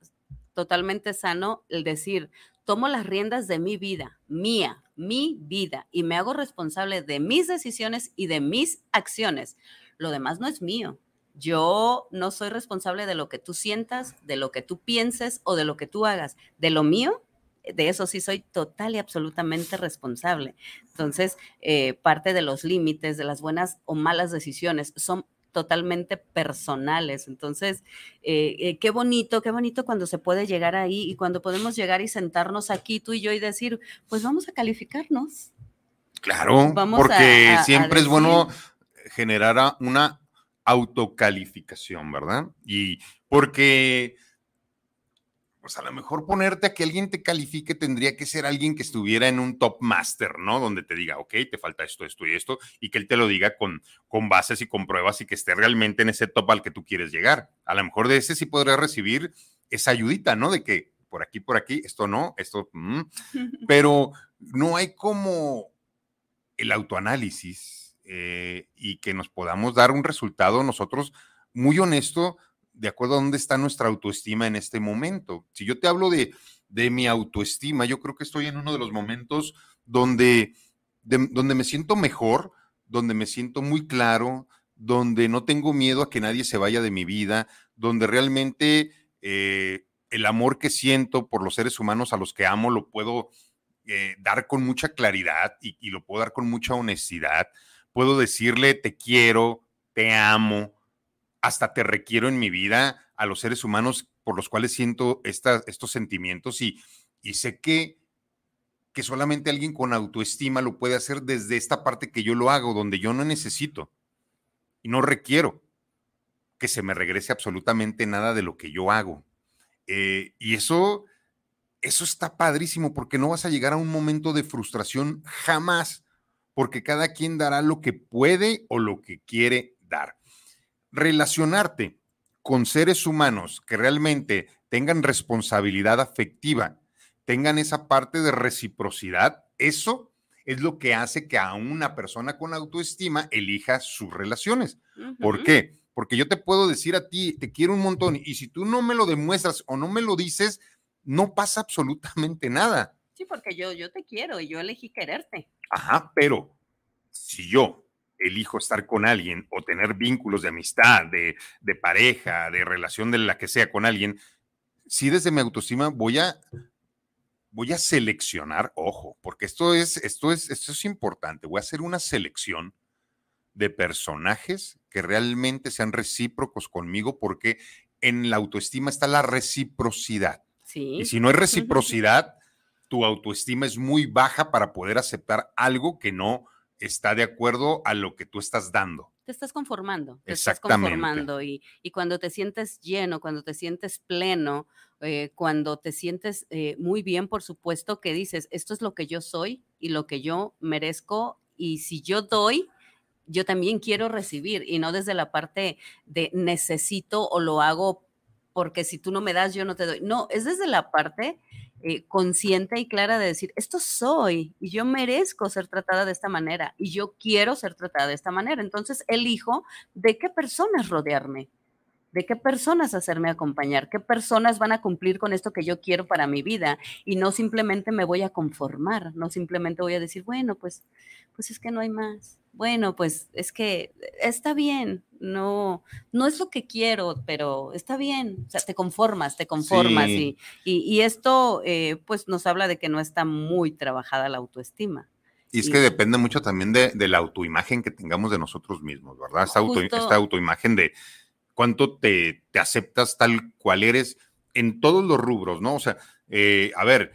totalmente sano el decir, tomo las riendas de mi vida, mía, mi vida, y me hago responsable de mis decisiones y de mis acciones. Lo demás no es mío. Yo no soy responsable de lo que tú sientas, de lo que tú pienses o de lo que tú hagas. De lo mío de eso sí soy total y absolutamente responsable. Entonces, eh, parte de los límites, de las buenas o malas decisiones, son totalmente personales. Entonces, eh, eh, qué bonito, qué bonito cuando se puede llegar ahí y cuando podemos llegar y sentarnos aquí tú y yo y decir, pues vamos a calificarnos. Claro, porque siempre es bueno generar una autocalificación, ¿verdad? Y porque pues a lo mejor ponerte a que alguien te califique tendría que ser alguien que estuviera en un top master, ¿no? Donde te diga, ok, te falta esto, esto y esto, y que él te lo diga con, con bases y con pruebas y que esté realmente en ese top al que tú quieres llegar. A lo mejor de ese sí podrás recibir esa ayudita, ¿no? De que por aquí, por aquí, esto no, esto, mm. pero no hay como el autoanálisis eh, y que nos podamos dar un resultado nosotros muy honesto de acuerdo a dónde está nuestra autoestima en este momento. Si yo te hablo de, de mi autoestima, yo creo que estoy en uno de los momentos donde, donde me siento mejor, donde me siento muy claro, donde no tengo miedo a que nadie se vaya de mi vida, donde realmente eh, el amor que siento por los seres humanos a los que amo lo puedo eh, dar con mucha claridad y, y, lo puedo dar con mucha honestidad. Puedo decirle te quiero, te amo, hasta te requiero en mi vida a los seres humanos por los cuales siento estas estos sentimientos y, sé que, que solamente alguien con autoestima lo puede hacer desde esta parte que yo lo hago, donde yo no necesito y no requiero que se me regrese absolutamente nada de lo que yo hago. Eh, y eso, eso está padrísimo porque no vas a llegar a un momento de frustración jamás, porque cada quien dará lo que puede o lo que quiere dar relacionarte con seres humanos que realmente tengan responsabilidad afectiva, tengan esa parte de reciprocidad, eso es lo que hace que a una persona con autoestima elija sus relaciones. ¿Por qué? Porque yo te puedo decir a ti, te quiero un montón, y si tú no me lo demuestras o no me lo dices, no pasa absolutamente nada. Sí, porque yo, yo te quiero y yo elegí quererte. Ajá, pero si yo elijo estar con alguien o tener vínculos de amistad, de, pareja, de relación de la que sea con alguien, si desde mi autoestima voy a voy a seleccionar, ojo, porque esto es, esto es, esto es importante, voy a hacer una selección de personajes que realmente sean recíprocos conmigo, porque en la autoestima está la reciprocidad. Y si no hay reciprocidad, tu autoestima es muy baja para poder aceptar algo que no, está de acuerdo a lo que tú estás dando. Te estás conformando, te estás conformando y, cuando te sientes lleno, cuando te sientes pleno, eh, cuando te sientes eh, muy bien, por supuesto que dices, esto es lo que yo soy y lo que yo merezco y si yo doy, yo también quiero recibir y no desde la parte de necesito o lo hago porque si tú no me das, yo no te doy. No, es desde la parte eh, consciente y clara de decir, esto soy y yo merezco ser tratada de esta manera y yo quiero ser tratada de esta manera. Entonces elijo de qué personas rodearme, de qué personas hacerme acompañar, qué personas van a cumplir con esto que yo quiero para mi vida y no simplemente me voy a conformar, no simplemente voy a decir, bueno, pues, pues es que no hay más. Bueno, pues es que está bien, no, no es lo que quiero, pero está bien, o sea, te conformas, te conformas y, esto eh, pues nos habla de que no está muy trabajada la autoestima. Y es que depende mucho también de, la autoimagen que tengamos de nosotros mismos, ¿verdad? Esta, auto, esta autoimagen de cuánto te, te, aceptas tal cual eres en todos los rubros, ¿no? O sea, eh, a ver,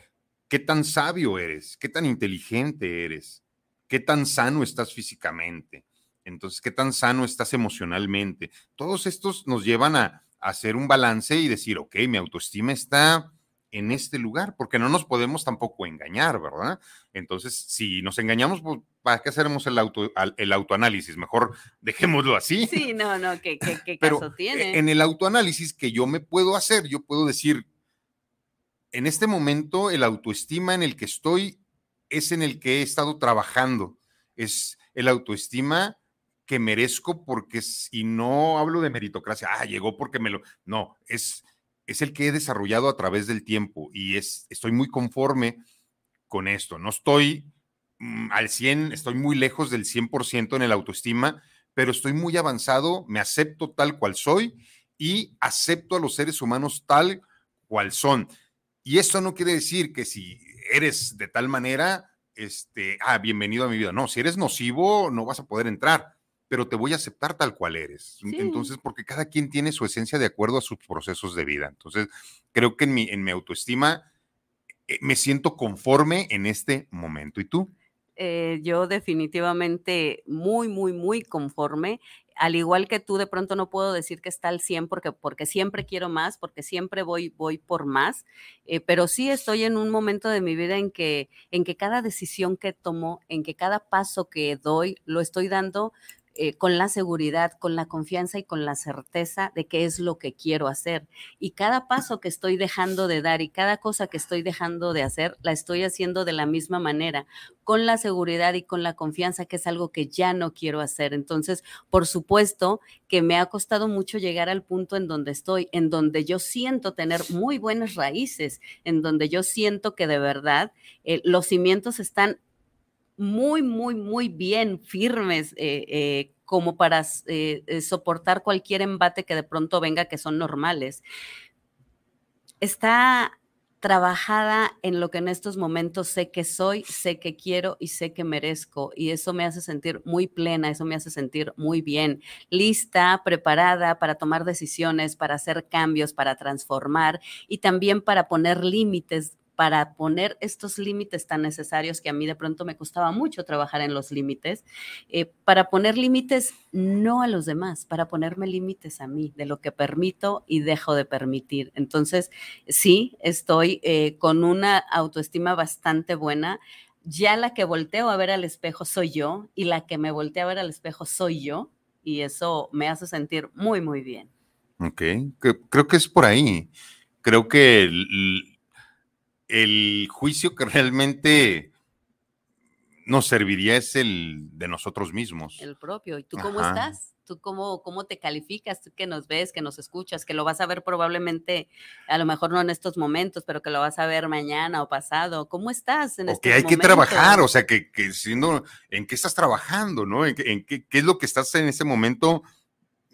¿qué tan sabio eres? ¿Qué tan inteligente eres? ¿Qué tan sano estás físicamente? Entonces, ¿qué tan sano estás emocionalmente? Todos estos nos llevan a, hacer un balance y decir, ok, mi autoestima está en este lugar, porque no nos podemos tampoco engañar, ¿verdad? Entonces, si nos engañamos, pues, ¿para qué hacemos el, auto, el autoanálisis? Mejor dejémoslo así. Sí, no, no, ¿qué, qué, qué Pero tiene? En el autoanálisis que yo me puedo hacer, yo puedo decir, en este momento el autoestima en el que estoy es en el que he estado trabajando, es el autoestima que merezco porque, si no hablo de meritocracia, ah, llegó porque me lo... No, es, es el que he desarrollado a través del tiempo y es, estoy muy conforme con esto. No estoy mm, al 100, estoy muy lejos del 100% en el autoestima, pero estoy muy avanzado, me acepto tal cual soy y acepto a los seres humanos tal cual son. Y esto no quiere decir que si eres de tal manera, este, ah, bienvenido a mi vida. No, si eres nocivo, no vas a poder entrar pero te voy a aceptar tal cual eres. Entonces, porque cada quien tiene su esencia de acuerdo a sus procesos de vida. Entonces, creo que en mi, en mi autoestima eh, me siento conforme en este momento. ¿Y tú? Eh, yo definitivamente muy, muy, muy conforme. Al igual que tú, de pronto no puedo decir que está al 100 porque, porque siempre quiero más, porque siempre voy, voy por más, eh, pero sí estoy en un momento de mi vida en que, en que cada decisión que tomo, en que cada paso que doy, lo estoy dando eh, con la seguridad, con la confianza y con la certeza de que es lo que quiero hacer. Y cada paso que estoy dejando de dar y cada cosa que estoy dejando de hacer, la estoy haciendo de la misma manera, con la seguridad y con la confianza que es algo que ya no quiero hacer. Entonces, por supuesto que me ha costado mucho llegar al punto en donde estoy, en donde yo siento tener muy buenas raíces, en donde yo siento que de verdad eh, los cimientos están muy, muy, muy bien firmes eh, eh, como para eh, soportar cualquier embate que de pronto venga, que son normales. Está trabajada en lo que en estos momentos sé que soy, sé que quiero y sé que merezco. Y eso me hace sentir muy plena, eso me hace sentir muy bien, lista, preparada para tomar decisiones, para hacer cambios, para transformar y también para poner límites para poner estos límites tan necesarios que a mí de pronto me costaba mucho trabajar en los límites, eh, para poner límites no a los demás, para ponerme límites a mí, de lo que permito y dejo de permitir. Entonces, sí, estoy eh, con una autoestima bastante buena ya la que volteo a ver al espejo soy yo y la que me volteo a ver al espejo soy yo y eso me hace sentir muy, muy bien. Ok, creo que es por ahí. Creo que el juicio que realmente nos serviría es el de nosotros mismos. El propio. ¿Y tú cómo estás? ¿Tú cómo, cómo te calificas? ¿Tú que nos ves, que nos escuchas, que lo vas a ver probablemente, a lo mejor no en estos momentos, pero que lo vas a ver mañana o pasado? ¿Cómo estás? En o que hay que trabajar, o sea, que, que no, ¿en qué estás trabajando, no? ¿En, qué, qué, es lo que estás en ese momento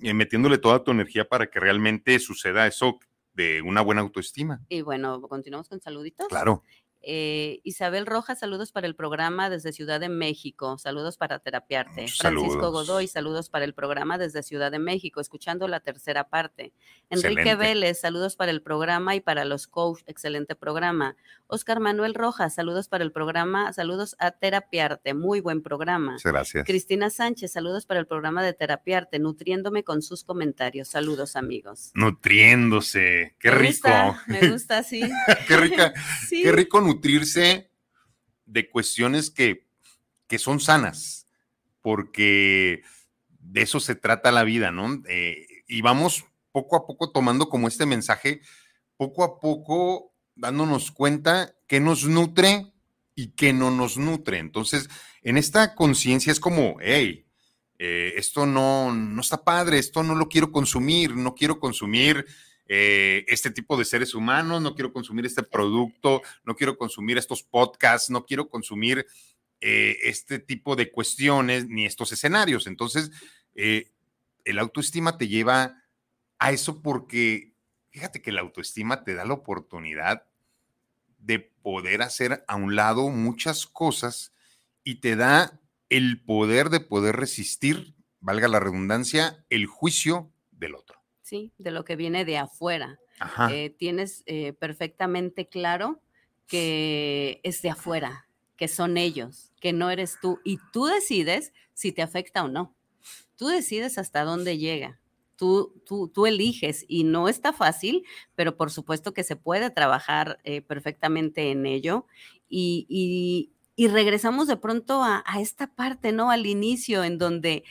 eh, metiéndole toda tu energía para que realmente suceda eso de una buena autoestima. Y bueno, continuamos con saluditos. Claro. Eh, Isabel Rojas, saludos para el programa desde Ciudad de México. Saludos para Terapiarte. Francisco Godoy, saludos para el programa desde Ciudad de México, escuchando la tercera parte. Enrique Vélez, saludos para el programa y para los coaches Excelente programa. Oscar Manuel Rojas, saludos para el programa, saludos a Terapiarte, muy buen programa. gracias. Cristina Sánchez, saludos para el programa de Terapiarte, nutriéndome con sus comentarios. Saludos, amigos. Nutriéndose, qué rico. me gusta, sí. qué rica, qué rico nutrirse de cuestiones que, que son sanas, porque de eso se trata la vida, ¿no? Eh, y vamos poco a poco tomando como este mensaje, poco a poco dándonos cuenta que nos nutre y que no nos nutre. Entonces, en esta conciencia es como, hey, eh, esto no, no está padre, esto no lo quiero consumir, no quiero consumir eh, este tipo de seres humanos, no quiero consumir este producto, no quiero consumir estos podcasts, no quiero consumir eh, este tipo de cuestiones ni estos escenarios. Entonces, el autoestima te lleva a eso porque Fíjate que la autoestima te da la oportunidad de poder hacer a un lado muchas cosas y te da el poder de poder resistir, valga la redundancia, el juicio del otro. Sí, de lo que viene de afuera. Eh, tienes eh, perfectamente claro que es de afuera, que son ellos, que no eres tú. Y tú decides si te afecta o no. Tú decides hasta dónde llega. Tú, tú, eliges y no está fácil, pero por supuesto que se puede trabajar eh, perfectamente en ello. Y, regresamos de pronto a, a, esta parte, ¿no? Al inicio, en donde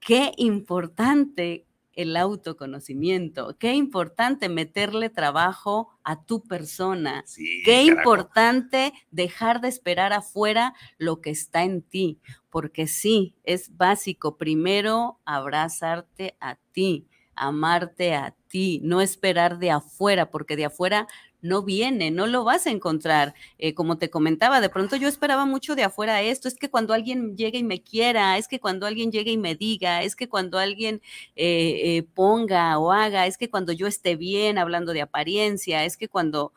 qué importante el autoconocimiento. Qué importante meterle trabajo a tu persona. Qué importante dejar de esperar afuera lo que está en ti, porque sí, es básico. Primero, abrazarte a ti, amarte a ti, no esperar de afuera, porque de afuera no viene, no lo vas a encontrar. Eh, como te comentaba, de pronto yo esperaba mucho de afuera esto, es que cuando alguien llegue y me quiera, es que cuando alguien llegue y me diga, es que cuando alguien eh, eh, ponga o haga, es que cuando yo esté bien hablando de apariencia, es que cuando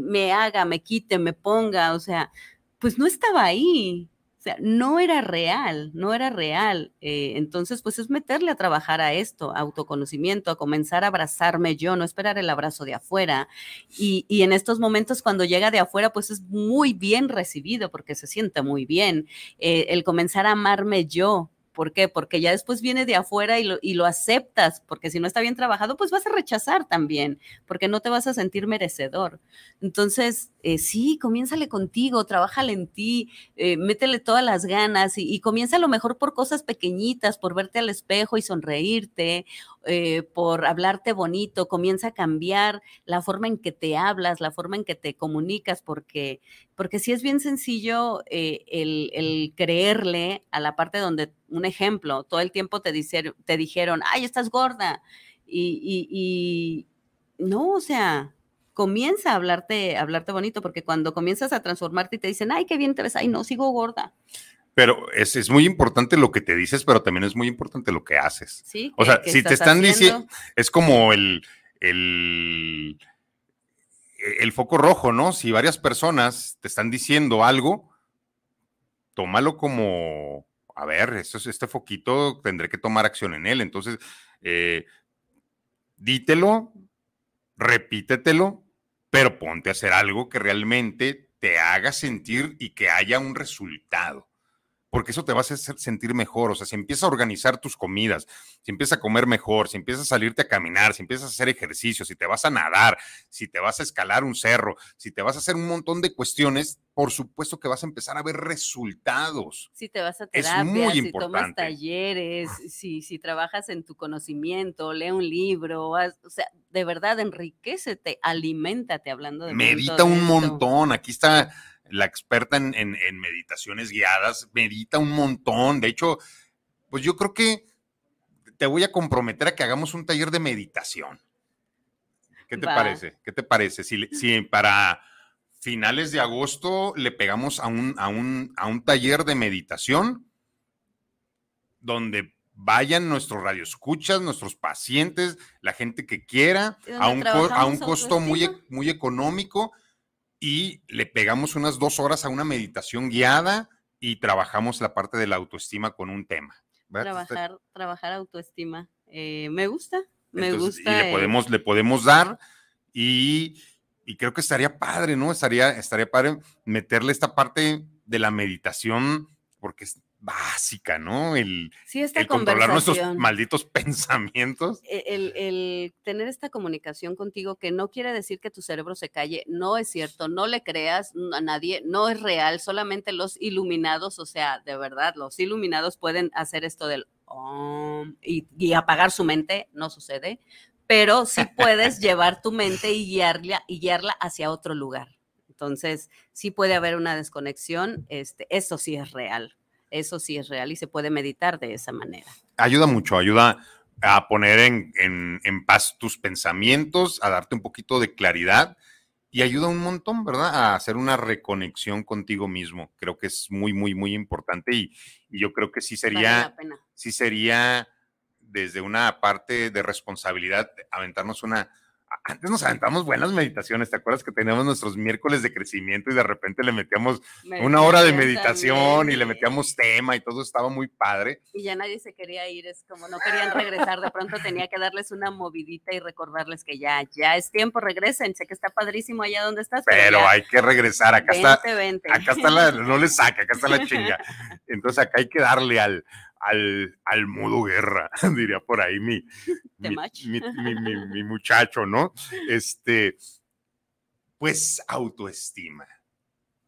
me haga, me quite, me ponga, o sea, pues no estaba ahí sea, no era real, no era real. Eh, entonces, pues es meterle a trabajar a esto, a autoconocimiento, a comenzar a abrazarme yo, no esperar el abrazo de afuera. Y, en estos momentos, cuando llega de afuera, pues es muy bien recibido porque se siente muy bien. Eh, el comenzar a amarme yo, ¿Por qué? Porque ya después viene de afuera y lo, aceptas, porque si no está bien trabajado, pues vas a rechazar también, porque no te vas a sentir merecedor. Entonces, eh, sí, comiénzale contigo, trabájale en ti, eh, métele todas las ganas y, y comienza a lo mejor por cosas pequeñitas, por verte al espejo y sonreírte, eh, por hablarte bonito, comienza a cambiar la forma en que te hablas, la forma en que te comunicas, porque, porque sí es bien sencillo eh, el, creerle a la parte donde, un ejemplo, todo el tiempo te, te dijeron, ay, estás gorda. Y, no, o sea, comienza a hablarte, hablarte bonito, porque cuando comienzas a transformarte y te dicen, ay, qué bien te ves, ay, no, sigo gorda. Pero es, muy importante lo que te dices, pero también es muy importante lo que haces. Sí. O sea, si te están diciendo, es como el, el, e-, el foco rojo, ¿no? Si varias personas te están diciendo algo, tómalo como, a ver, esto, este foquito tendré que tomar acción en él. Entonces, eh, dítelo, repítetelo, pero ponte a hacer algo que realmente te haga sentir y que haya un resultado porque eso te vas a hacer sentir mejor. O sea, si empiezas a organizar tus comidas, si empiezas a comer mejor, si empiezas a salirte a caminar, si empiezas a hacer ejercicio, si te vas a nadar, si te vas a escalar un cerro, si te vas a hacer un montón de cuestiones, por supuesto que vas a empezar a ver resultados. Si te vas a terapia, es muy si tomas talleres, si, si trabajas en tu conocimiento, lee un libro, o sea, de verdad enriquecete, aliméntate hablando de Medita un montón, aquí está la experta en, meditaciones guiadas, medita un montón. De hecho, pues yo creo que te voy a comprometer a que hagamos un taller de meditación. ¿Qué te parece? ¿Qué te parece? Si, si, para finales de agosto le pegamos a un, a un, taller de meditación donde vayan nuestros radioescuchas, nuestros pacientes, la gente que quiera, a un, costo muy, muy económico y le pegamos unas dos horas a una meditación guiada y trabajamos la parte de la autoestima con un tema. Trabajar, trabajar autoestima. Eh, me gusta, me gusta. Y le, eh, podemos, le podemos dar y, creo que estaría padre, ¿no? Estaría, estaría padre meterle esta parte de la meditación porque básica, ¿no? El, sí, esta el controlar nuestros malditos pensamientos. E, el, tener esta comunicación contigo que no quiere decir que tu cerebro se calle, no es cierto, no le creas a nadie, no es real, solamente los iluminados, o sea, de verdad, los iluminados pueden hacer esto del y, apagar su mente, no sucede, pero sí puedes llevar tu mente y guiarla, y guiarla hacia otro lugar. Entonces, sí puede haber una desconexión, este, eso sí es real, eso sí es real y se puede meditar de esa manera. Ayuda mucho, ayuda a poner en, paz tus pensamientos, a darte un poquito de claridad y ayuda un montón, ¿verdad? A hacer una reconexión contigo mismo. Creo que es muy, muy, muy importante y, yo creo que sí sería, sí sería desde una parte de responsabilidad aventarnos una antes nos aventamos buenas meditaciones, ¿te acuerdas que teníamos nuestros miércoles de crecimiento y de repente le metíamos una hora de meditación y le metíamos tema y todo estaba muy padre? Y ya nadie se quería ir, es como no querían regresar, de pronto tenía que darles una movidita y recordarles que ya, ya es tiempo, regresen, sé que está padrísimo allá donde estás. Pero, hay que regresar, acá está, acá está la, no le saca, acá está la chinga. Entonces acá hay que darle al, al, al modo guerra, diría por ahí mi, mi, muchacho, ¿no? Este, pues autoestima.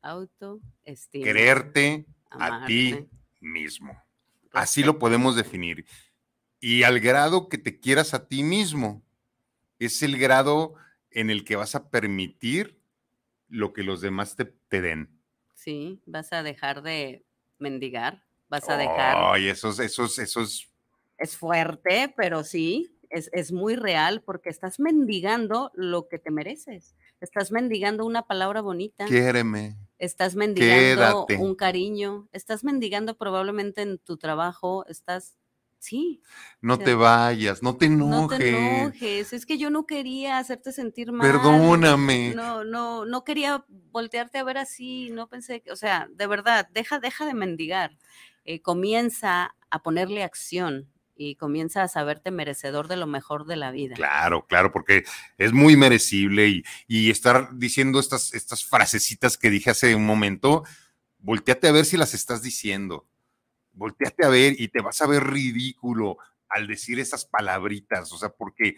Autoestima. Creerte a ti mismo. Así lo podemos definir. Y al grado que te quieras a ti mismo, es el grado en el que vas a permitir lo que los demás te, te den. Sí, vas a dejar de mendigar, vas a dejar. Ay, esos, esos, esos. Es fuerte, pero sí, es, es, muy real porque estás mendigando lo que te mereces. Estás mendigando una palabra bonita. Quiéreme. Estás mendigando un cariño. Estás mendigando probablemente en tu trabajo. Estás Sí. No te vayas, no te enojes. No te enojes, es que yo no quería hacerte sentir mal. Perdóname. No, no, no quería voltearte a ver así, no pensé, que, o sea, de verdad, deja, deja de mendigar. Eh, comienza a ponerle acción y comienza a saberte merecedor de lo mejor de la vida. Claro, claro, porque es muy merecible y, estar diciendo estas, estas frasecitas que dije hace un momento, volteate a ver si las estás diciendo, volteate a ver y te vas a ver ridículo al decir esas palabritas, o sea, porque,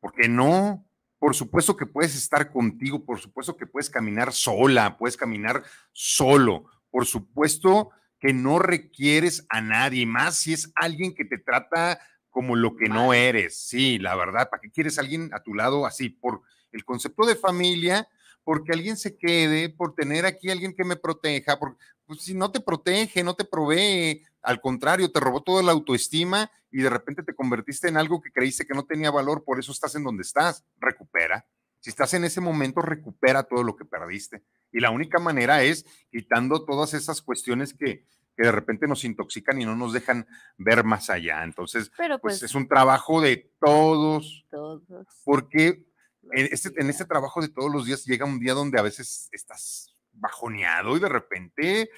porque no, por supuesto que puedes estar contigo, por supuesto que puedes caminar sola, puedes caminar solo, por supuesto que no requieres a nadie, más si es alguien que te trata como lo que no eres. Sí, la verdad, ¿para qué quieres a alguien a tu lado así? Por el concepto de familia, porque alguien se quede, por tener aquí a alguien que me proteja, porque pues, si no te protege, no te provee, al contrario, te robó toda la autoestima y de repente te convertiste en algo que creíste que no tenía valor, por eso estás en donde estás. Recupera. Si estás en ese momento, recupera todo lo que perdiste. Y la única manera es quitando todas esas cuestiones que, que de repente nos intoxican y no nos dejan ver más allá. Entonces, pues, es pues un trabajo de todos. Todos. Porque en este, en este trabajo de todos los días llega un día donde a veces estás bajoneado y de repente,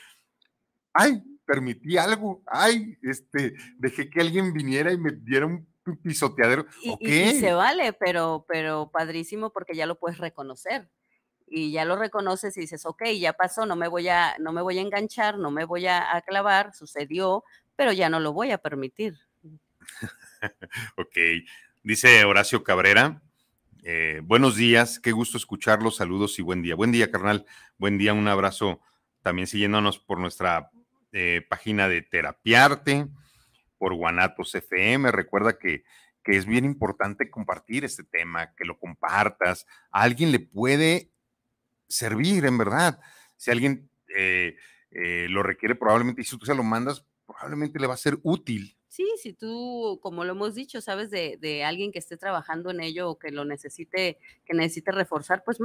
ay, permití algo, ay, este, dejé que alguien viniera y me diera un pisoteadero. Y, se vale, pero, pero padrísimo porque ya lo puedes reconocer y ya lo reconoces y dices, ok, ya pasó, no me voy a, no me voy a enganchar, no me voy a, clavar, sucedió, pero ya no lo voy a permitir. ok, dice Horacio Cabrera. Eh, buenos días, qué gusto escucharlos, saludos y buen día. Buen día, carnal, buen día, un abrazo también siguiéndonos por nuestra eh, página de Terapiarte, por Guanatos FM. Recuerda que que es bien importante compartir este tema, que lo compartas. alguien le puede servir, en verdad. Si alguien eh, eh, lo requiere, probablemente, y si tú se lo mandas, probablemente le va a ser útil. Sí, si tú, como lo hemos dicho, sabes de, alguien que esté trabajando en ello o que lo necesite, que necesite reforzar, pues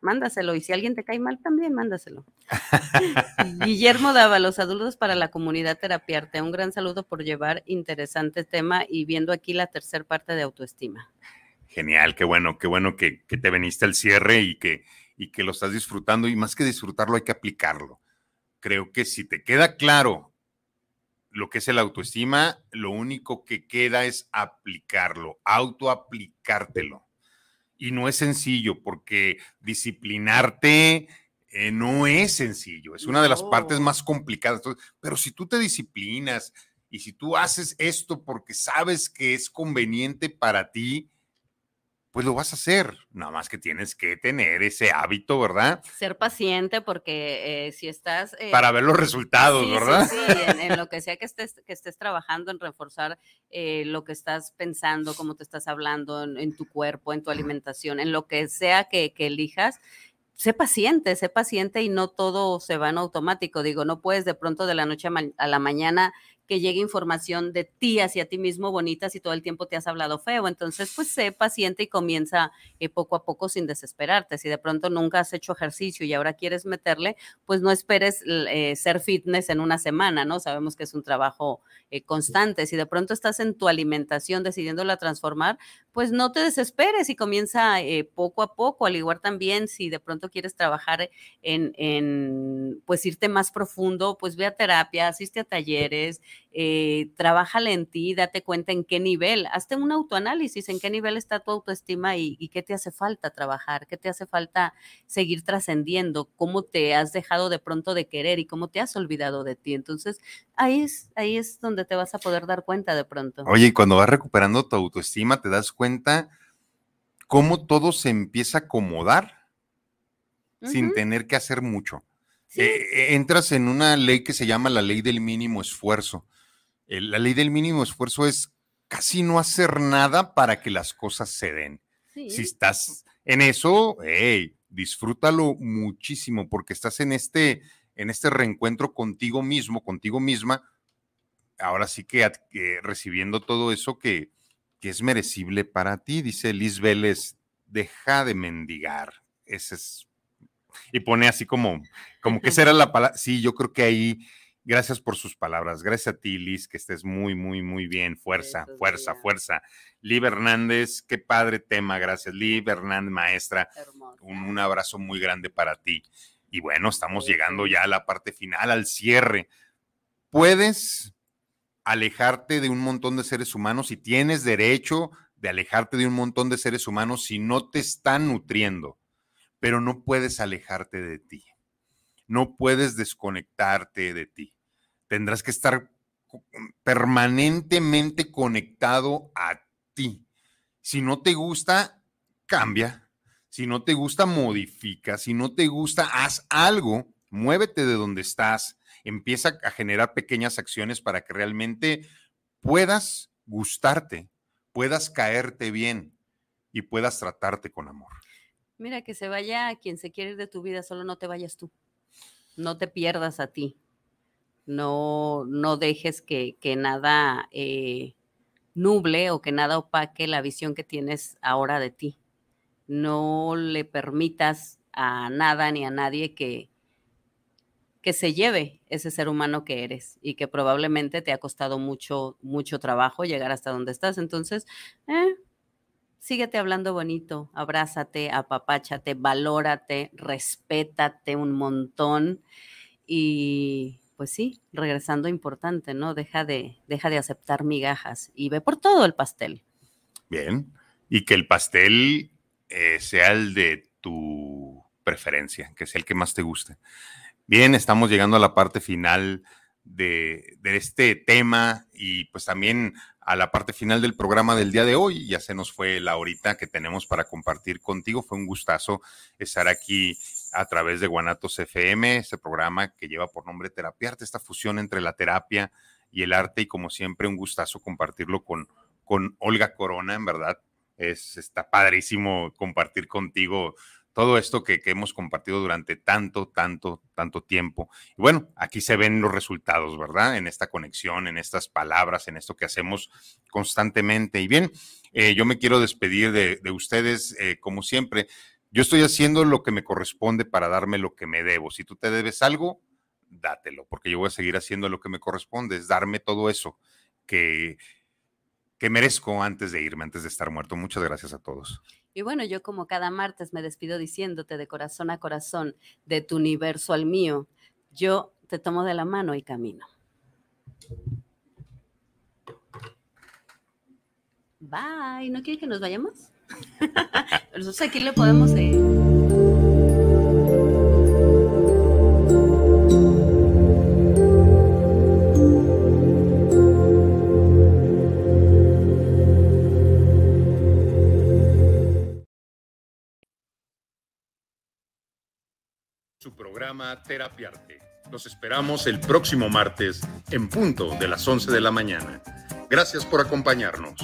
mándaselo. Y si alguien te cae mal, también mándaselo. Guillermo Dava, los Adultos para la comunidad terapiarte. Un gran saludo por llevar interesante tema y viendo aquí la tercera parte de autoestima. Genial, qué bueno, qué bueno que, que te veniste al cierre y que, y que lo estás disfrutando y más que disfrutarlo hay que aplicarlo. Creo que si te queda claro lo que es el autoestima, lo único que queda es aplicarlo, autoaplicártelo. Y no es sencillo porque disciplinarte eh, no es sencillo, es una de las partes más complicadas. pero si tú te disciplinas y si tú haces esto porque sabes que es conveniente para ti, pues lo vas a hacer. Nada más que tienes que tener ese hábito, ¿verdad? Ser paciente porque eh, si estás... Eh, Para ver los resultados, ¿verdad? Sí, en, lo que sea que estés, que estés trabajando, en reforzar eh, lo que estás pensando, cómo te estás hablando en, tu cuerpo, en tu alimentación, en lo que sea que, que elijas, sé paciente, sé paciente y no todo se va en automático. Digo, no puedes de pronto de la noche a, la mañana que llegue información de ti hacia ti mismo bonita si todo el tiempo te has hablado feo. Entonces, pues sé paciente y comienza eh, poco a poco sin desesperarte. Si de pronto nunca has hecho ejercicio y ahora quieres meterle, pues no esperes eh, ser fitness en una semana, ¿no? Sabemos que es un trabajo eh, constante. Si de pronto estás en tu alimentación decidiéndola transformar, pues no te desesperes y comienza eh, poco a poco, al igual también si de pronto quieres trabajar en, en, pues irte más profundo, pues ve a terapia, asiste a talleres, eh, trabájale en ti, date cuenta en qué nivel, hazte un autoanálisis, en qué nivel está tu autoestima y, qué te hace falta trabajar, qué te hace falta seguir trascendiendo, cómo te has dejado de pronto de querer y cómo te has olvidado de ti. Entonces, ahí es, ahí es donde te vas a poder dar cuenta de pronto. Oye, y cuando vas recuperando tu autoestima, te das cuenta cómo todo se empieza a acomodar sin tener que hacer mucho. E, e, entras en una ley que se llama la ley del mínimo esfuerzo, eh, la ley del mínimo esfuerzo es casi no hacer nada para que las cosas se den. Si estás en eso, disfrútalo muchísimo porque estás en este, en este reencuentro contigo mismo, contigo misma, ahora sí que eh, recibiendo todo eso que, es merecible para ti, dice Liz Vélez, deja de mendigar. Ese es. Y pone así como, como que será la palabra. Sí, yo creo que ahí Gracias por sus palabras. Gracias a ti, Liz, que estés muy, muy, muy bien. Fuerza, fuerza, fuerza. Lib Hernández, qué padre tema. Gracias, Lib Hernández, maestra. Un, abrazo muy grande para ti. Y bueno, estamos llegando ya a la parte final, al cierre. Puedes alejarte de un montón de seres humanos y tienes derecho de alejarte de un montón de seres humanos si no te están nutriendo, pero no puedes alejarte de ti. No puedes desconectarte de ti tendrás que estar permanentemente conectado a ti. Si no te gusta, cambia. Si no te gusta, modifica. Si no te gusta, haz algo. Muévete de donde estás. Empieza a generar pequeñas acciones para que realmente puedas gustarte, puedas caerte bien y puedas tratarte con amor. Mira, que se vaya quien se quiere ir de tu vida, solo no te vayas tú. No te pierdas a ti no, no dejes que, nada eh, nuble o que nada opaque la visión que tienes ahora de ti. No le permitas a nada ni a nadie que, que se lleve ese ser humano que eres y que probablemente te ha costado mucho, mucho trabajo llegar hasta donde estás. Entonces, eh, síguete hablando bonito, abrázate, apapáchate, valórate, respétate un montón y pues sí, regresando importante, ¿no? Deja de, deja de aceptar migajas y ve por todo el pastel. Bien, y que el pastel eh, sea el de tu preferencia, que sea el que más te guste. Bien, estamos llegando a la parte final de, de, este tema y pues también a la parte final del programa del día de hoy. Ya se nos fue la horita que tenemos para compartir contigo. Fue un gustazo estar aquí a través de Guanatos FM, ese programa que lleva por nombre Terapia Arte, esta fusión entre la terapia y el arte. Y como siempre, un gustazo compartirlo con, con Olga Corona, en verdad. Es, está padrísimo compartir contigo todo esto que, hemos compartido durante tanto, tanto, tanto tiempo. Y bueno, aquí se ven los resultados, ¿verdad? En esta conexión, en estas palabras, en esto que hacemos constantemente. Y bien, eh, yo me quiero despedir de, de ustedes, eh, como siempre. Yo estoy haciendo lo que me corresponde para darme lo que me debo. Si tú te debes algo, dátelo, porque yo voy a seguir haciendo lo que me corresponde, es darme todo eso que, que merezco antes de irme, antes de estar muerto. Muchas gracias a todos. Y bueno, yo como cada martes me despido diciéndote de corazón a corazón, de tu universo al mío, yo te tomo de la mano y camino. Bye, ¿no quieres que nos vayamos? Nosotros aquí le podemos... ir. Eh, su programa Terapia Arte. Los esperamos el próximo martes en punto de las 11 de la mañana. Gracias por acompañarnos.